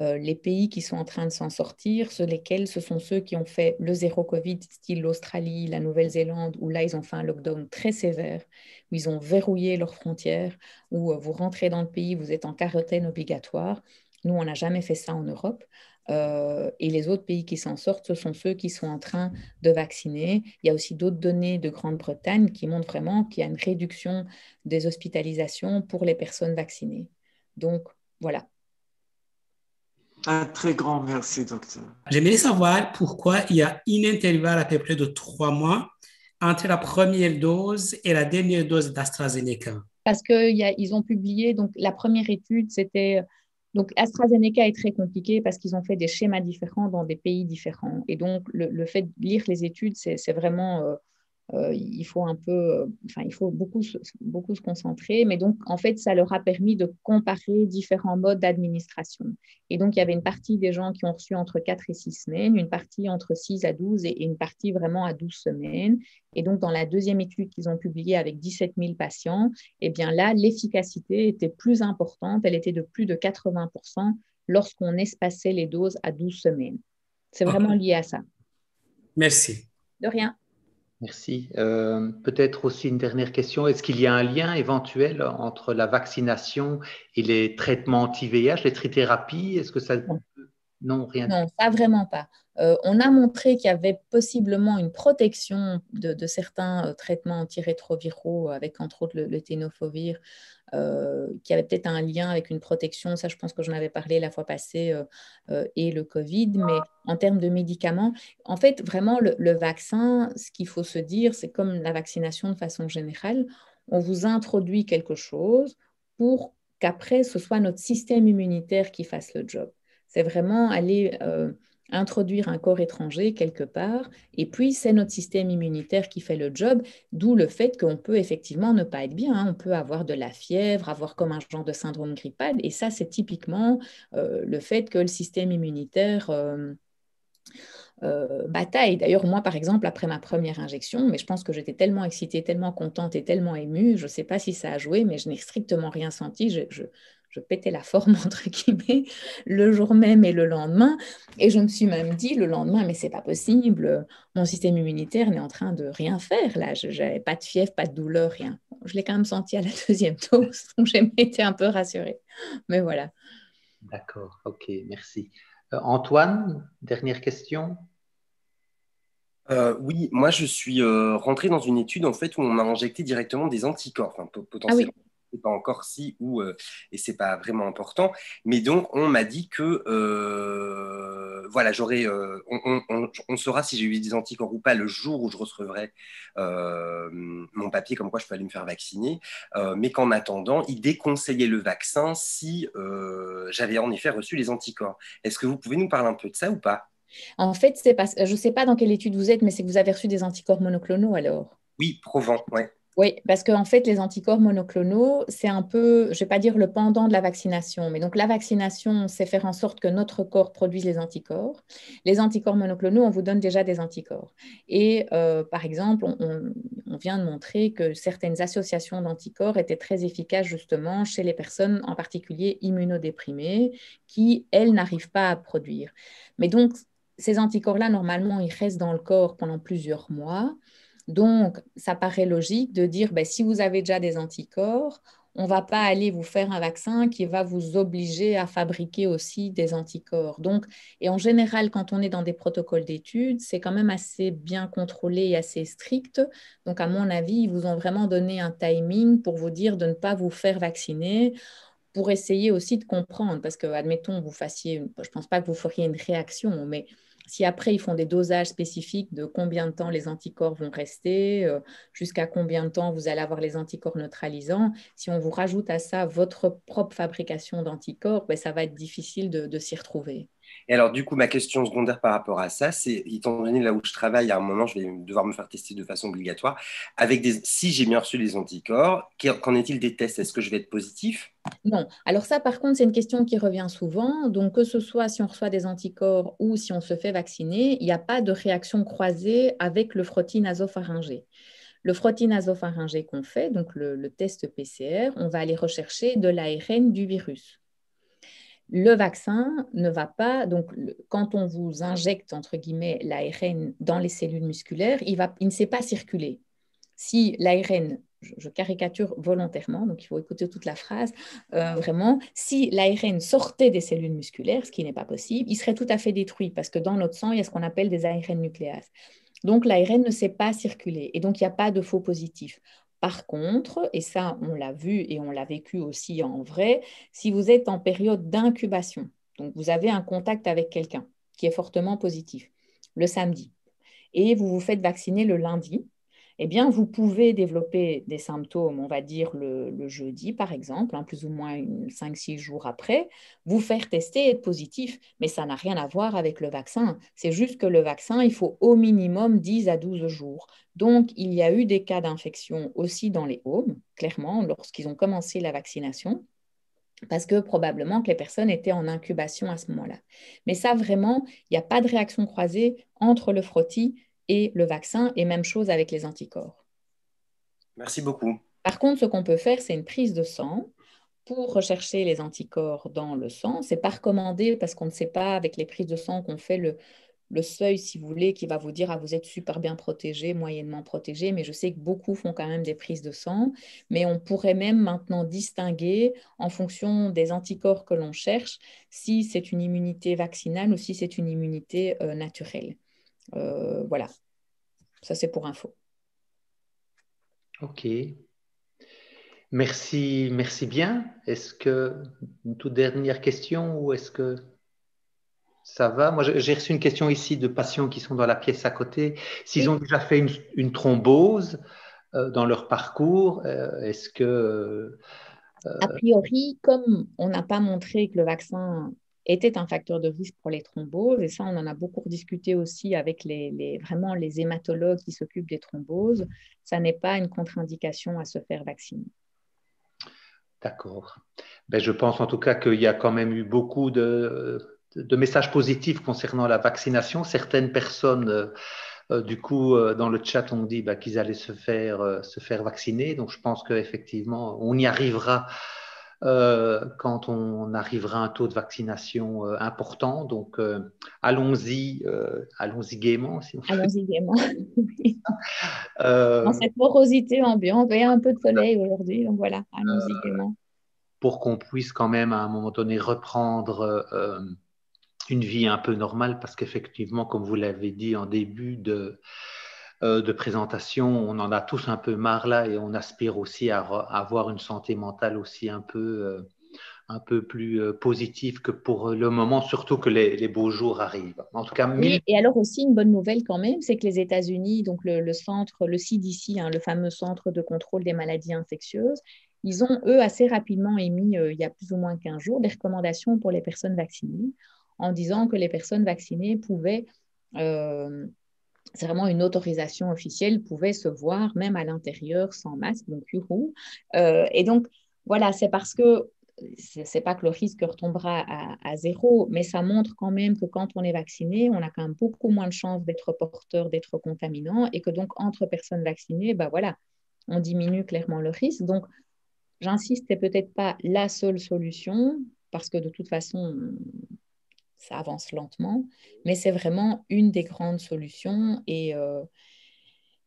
euh, les pays qui sont en train de s'en sortir, ceux lesquels ce sont ceux qui ont fait le zéro Covid, style l'Australie, la Nouvelle-Zélande, où là, ils ont fait un lockdown très sévère, où ils ont verrouillé leurs frontières, où euh, vous rentrez dans le pays, vous êtes en quarantaine obligatoire. Nous, on n'a jamais fait ça en Europe. Euh, et les autres pays qui s'en sortent, ce sont ceux qui sont en train de vacciner. Il y a aussi d'autres données de Grande-Bretagne qui montrent vraiment qu'il y a une réduction des hospitalisations pour les personnes vaccinées. Donc, voilà, un très grand merci, docteur. J'aimerais savoir pourquoi il y a un intervalle à peu près de trois mois entre la première dose et la dernière dose d'AstraZeneca. Parce qu'ils ont publié, donc la première étude, c'était donc, AstraZeneca est très compliqué parce qu'ils ont fait des schémas différents dans des pays différents. Et donc, le, fait de lire les études, c'est vraiment euh, euh, il faut un peu, euh, enfin, il faut beaucoup, beaucoup se concentrer. Mais donc, en fait, ça leur a permis de comparer différents modes d'administration. Et donc, il y avait une partie des gens qui ont reçu entre 4 et 6 semaines, une partie entre 6 à 12 et une partie vraiment à 12 semaines. Et donc, dans la deuxième étude qu'ils ont publiée avec 17 000 patients, eh bien là, l'efficacité était plus importante. Elle était de plus de 80 lorsqu'on espaçait les doses à 12 semaines. C'est vraiment lié à ça. Merci. De rien. Merci. Euh, peut-être aussi une dernière question. Est-ce qu'il y a un lien éventuel entre la vaccination et les traitements anti-VIH, les trithérapies Est-ce que ça non, rien. Non, pas vraiment pas. Euh, on a montré qu'il y avait possiblement une protection de, certains euh, traitements antirétroviraux, avec entre autres le, le euh, qui avait peut-être un lien avec une protection. Ça, je pense que j'en avais parlé la fois passée, et le Covid. Mais en termes de médicaments, en fait, vraiment, le, le vaccin, ce qu'il faut se dire, c'est comme la vaccination de façon générale, on vous introduit quelque chose pour qu'après, ce soit notre système immunitaire qui fasse le job. C'est vraiment aller euh, introduire un corps étranger quelque part, et puis c'est notre système immunitaire qui fait le job, d'où le fait qu'on peut effectivement ne pas être bien, hein. on peut avoir de la fièvre, avoir comme un genre de syndrome grippal, et ça c'est typiquement euh, le fait que le système immunitaire... Euh, bataille. D'ailleurs, moi, par exemple, après ma première injection, mais je pense que j'étais tellement excitée, tellement contente et tellement émue, je ne sais pas si ça a joué, mais je n'ai strictement rien senti. je, je pétais la forme entre guillemets le jour même et le lendemain. Et je me suis même dit le lendemain, mais c'est pas possible, mon système immunitaire n'est en train de rien faire là. Je n'avais pas de fièvre, pas de douleur, rien. Je l'ai quand même senti à la deuxième dose, donc j'ai été un peu rassurée. Mais voilà. D'accord, ok, merci. Euh, Antoine, dernière question. Euh, oui, moi je suis rentrée euh, rentré dans une étude en fait où on a injecté directement des anticorps, potentiellement. Ah pas encore si ou euh, et c'est pas vraiment important. Mais donc on m'a dit que euh, voilà, j'aurai, euh, on, on, on, saura si j'ai eu des anticorps ou pas le jour où je recevrai mon papier comme quoi je peux aller me faire vacciner. mais qu'en attendant, il déconseillait le vaccin si j'avais en effet reçu les anticorps. Est-ce que vous pouvez nous parler un peu de ça ou pas En fait, c'est pas, je sais pas dans quelle étude vous êtes, mais c'est que vous avez reçu des anticorps monoclonaux alors. Oui, Provence, ouais. Oui, parce qu'en fait, les anticorps monoclonaux, c'est un peu, je ne vais pas dire le pendant de la vaccination, mais donc la vaccination, c'est faire en sorte que notre corps produise les anticorps. Les anticorps monoclonaux, on vous donne déjà des anticorps. Et euh, par exemple, on, vient de montrer que certaines associations d'anticorps étaient très efficaces justement chez les personnes, en particulier immunodéprimées, qui, elles, n'arrivent pas à produire. Mais donc, ces anticorps-là, normalement, ils restent dans le corps pendant plusieurs mois. Donc, ça paraît logique de dire, ben, si vous avez déjà des anticorps, on ne va pas aller vous faire un vaccin qui va vous obliger à fabriquer aussi des anticorps. Donc, et en général, quand on est dans des protocoles d'études, c'est quand même assez bien contrôlé et assez strict. Donc, à mon avis, ils vous ont vraiment donné un timing pour vous dire de ne pas vous faire vacciner pour essayer aussi de comprendre, parce que, admettons, vous fassiez, je ne pense pas que vous feriez une réaction, mais si après ils font des dosages spécifiques de combien de temps les anticorps vont rester, euh, jusqu'à combien de temps vous allez avoir les anticorps neutralisants, si on vous rajoute à ça votre propre fabrication d'anticorps, ben, ça va être difficile de s'y retrouver. Et alors, du coup, ma question secondaire par rapport à ça, c'est, étant donné là où je travaille, à un moment, je vais devoir me faire tester de façon obligatoire. Avec des, si j'ai bien reçu les anticorps, qu'en est-il des tests Est-ce que je vais être positif Non. Alors ça, par contre, c'est une question qui revient souvent. Donc, que ce soit si on reçoit des anticorps ou si on se fait vacciner, il n'y a pas de réaction croisée avec le frottis nasopharyngé le frottis nasopharyngé qu'on fait, donc le, test PCR, on va aller rechercher de l'ARN du virus. Le vaccin ne va pas, donc quand on vous injecte, entre guillemets, l'ARN dans les cellules musculaires, il, ne sait pas circuler. Si l'ARN je caricature volontairement, donc il faut écouter toute la phrase, euh, vraiment, si l'ARN sortait des cellules musculaires, ce qui n'est pas possible, il serait tout à fait détruit parce que dans notre sang, il y a ce qu'on appelle des ARN nucléases. Donc l'ARN ne sait pas circuler et donc il n'y a pas de faux positif. Par contre, et ça on l'a vu et on l'a vécu aussi en vrai, si vous êtes en période d'incubation, donc vous avez un contact avec quelqu'un qui est fortement positif le samedi et vous vous faites vacciner le lundi, eh bien, vous pouvez développer des symptômes, on va dire le, jeudi par exemple, hein, plus ou moins 5-6 jours après, vous faire tester et être positif, mais ça n'a rien à voir avec le vaccin. C'est juste que le vaccin, il faut au minimum 10 à 12 jours. Donc, il y a eu des cas d'infection aussi dans les homes, clairement, lorsqu'ils ont commencé la vaccination parce que probablement que les personnes étaient en incubation à ce moment-là. Mais ça, vraiment, il n'y a pas de réaction croisée entre le frottis et le vaccin, et même chose avec les anticorps. Merci beaucoup. Par contre, ce qu'on peut faire, c'est une prise de sang pour rechercher les anticorps dans le sang. C'est pas recommandé parce qu'on ne sait pas avec les prises de sang qu'on fait le, seuil, si vous voulez, qui va vous dire ah, vous êtes super bien protégé, moyennement protégé, mais je sais que beaucoup font quand même des prises de sang. Mais on pourrait même maintenant distinguer en fonction des anticorps que l'on cherche si c'est une immunité vaccinale ou si c'est une immunité euh, naturelle. Euh, voilà, ça c'est pour info. Ok. Merci, merci bien. Est-ce que une toute dernière question ou est-ce que ça va Moi, j'ai reçu une question ici de patients qui sont dans la pièce à côté. S'ils ont déjà fait une, thrombose euh, dans leur parcours, euh, est-ce que... A priori, comme on n'a pas montré que le vaccin était un facteur de risque pour les thromboses. Et ça, on en a beaucoup discuté aussi avec les, vraiment les hématologues qui s'occupent des thromboses. Ça n'est pas une contre-indication à se faire vacciner. D'accord. Ben, je pense en tout cas qu'il y a quand même eu beaucoup de, messages positifs concernant la vaccination. Certaines personnes... Euh, du coup, euh, dans le chat, ont dit ben, qu'ils allaient se faire, euh, se faire vacciner. Donc, je pense qu'effectivement, on y arrivera euh, quand on arrivera à un taux de vaccination euh, important. Donc, euh, allons-y, allons-y gaiement. allons-y gaiement. Dans cette morosité ambiante, il y a un peu de soleil aujourd'hui, donc voilà, allons-y gaiement. Pour qu'on puisse quand même à un moment donné reprendre une vie un peu normale, parce qu'effectivement, comme vous l'avez dit en début de euh, de présentation, on en a tous un peu marre là et on aspire aussi à, avoir une santé mentale aussi un peu, euh, un peu plus euh, positive que pour le moment, surtout que les, beaux jours arrivent. En tout cas, et, alors aussi une bonne nouvelle quand même, c'est que les États-Unis, donc le, centre, le CDC, hein, le fameux centre de contrôle des maladies infectieuses, ils ont, eux, assez rapidement émis, il y a plus ou moins 15 jours, des recommandations pour les personnes vaccinées, en disant que les personnes vaccinées pouvaient c'est vraiment une autorisation officielle, pouvait se voir même à l'intérieur sans masque, donc youhou. Euh, et donc, voilà, c'est parce que c'est pas que le risque retombera à, zéro, mais ça montre quand même que quand on est vacciné, on a quand même beaucoup moins de chances d'être porteur, d'être contaminant, et que donc entre personnes vaccinées, bah voilà, on diminue clairement le risque. Donc, j'insiste, c'est peut-être pas la seule solution, parce que de toute façon, ça avance lentement, mais c'est vraiment une des grandes solutions et, euh,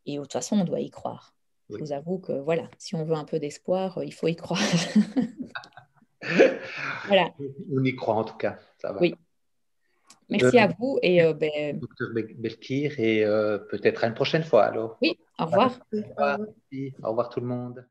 et de toute façon, on doit y croire. Je vous avoue que voilà, si on veut un peu d'espoir, euh, il faut y croire. voilà. On y croit en tout cas, ça va. Oui. Merci euh, à vous et ben... Docteur Belkir et peut-être à une prochaine fois alors. Oui, au revoir. Au revoir tout le monde.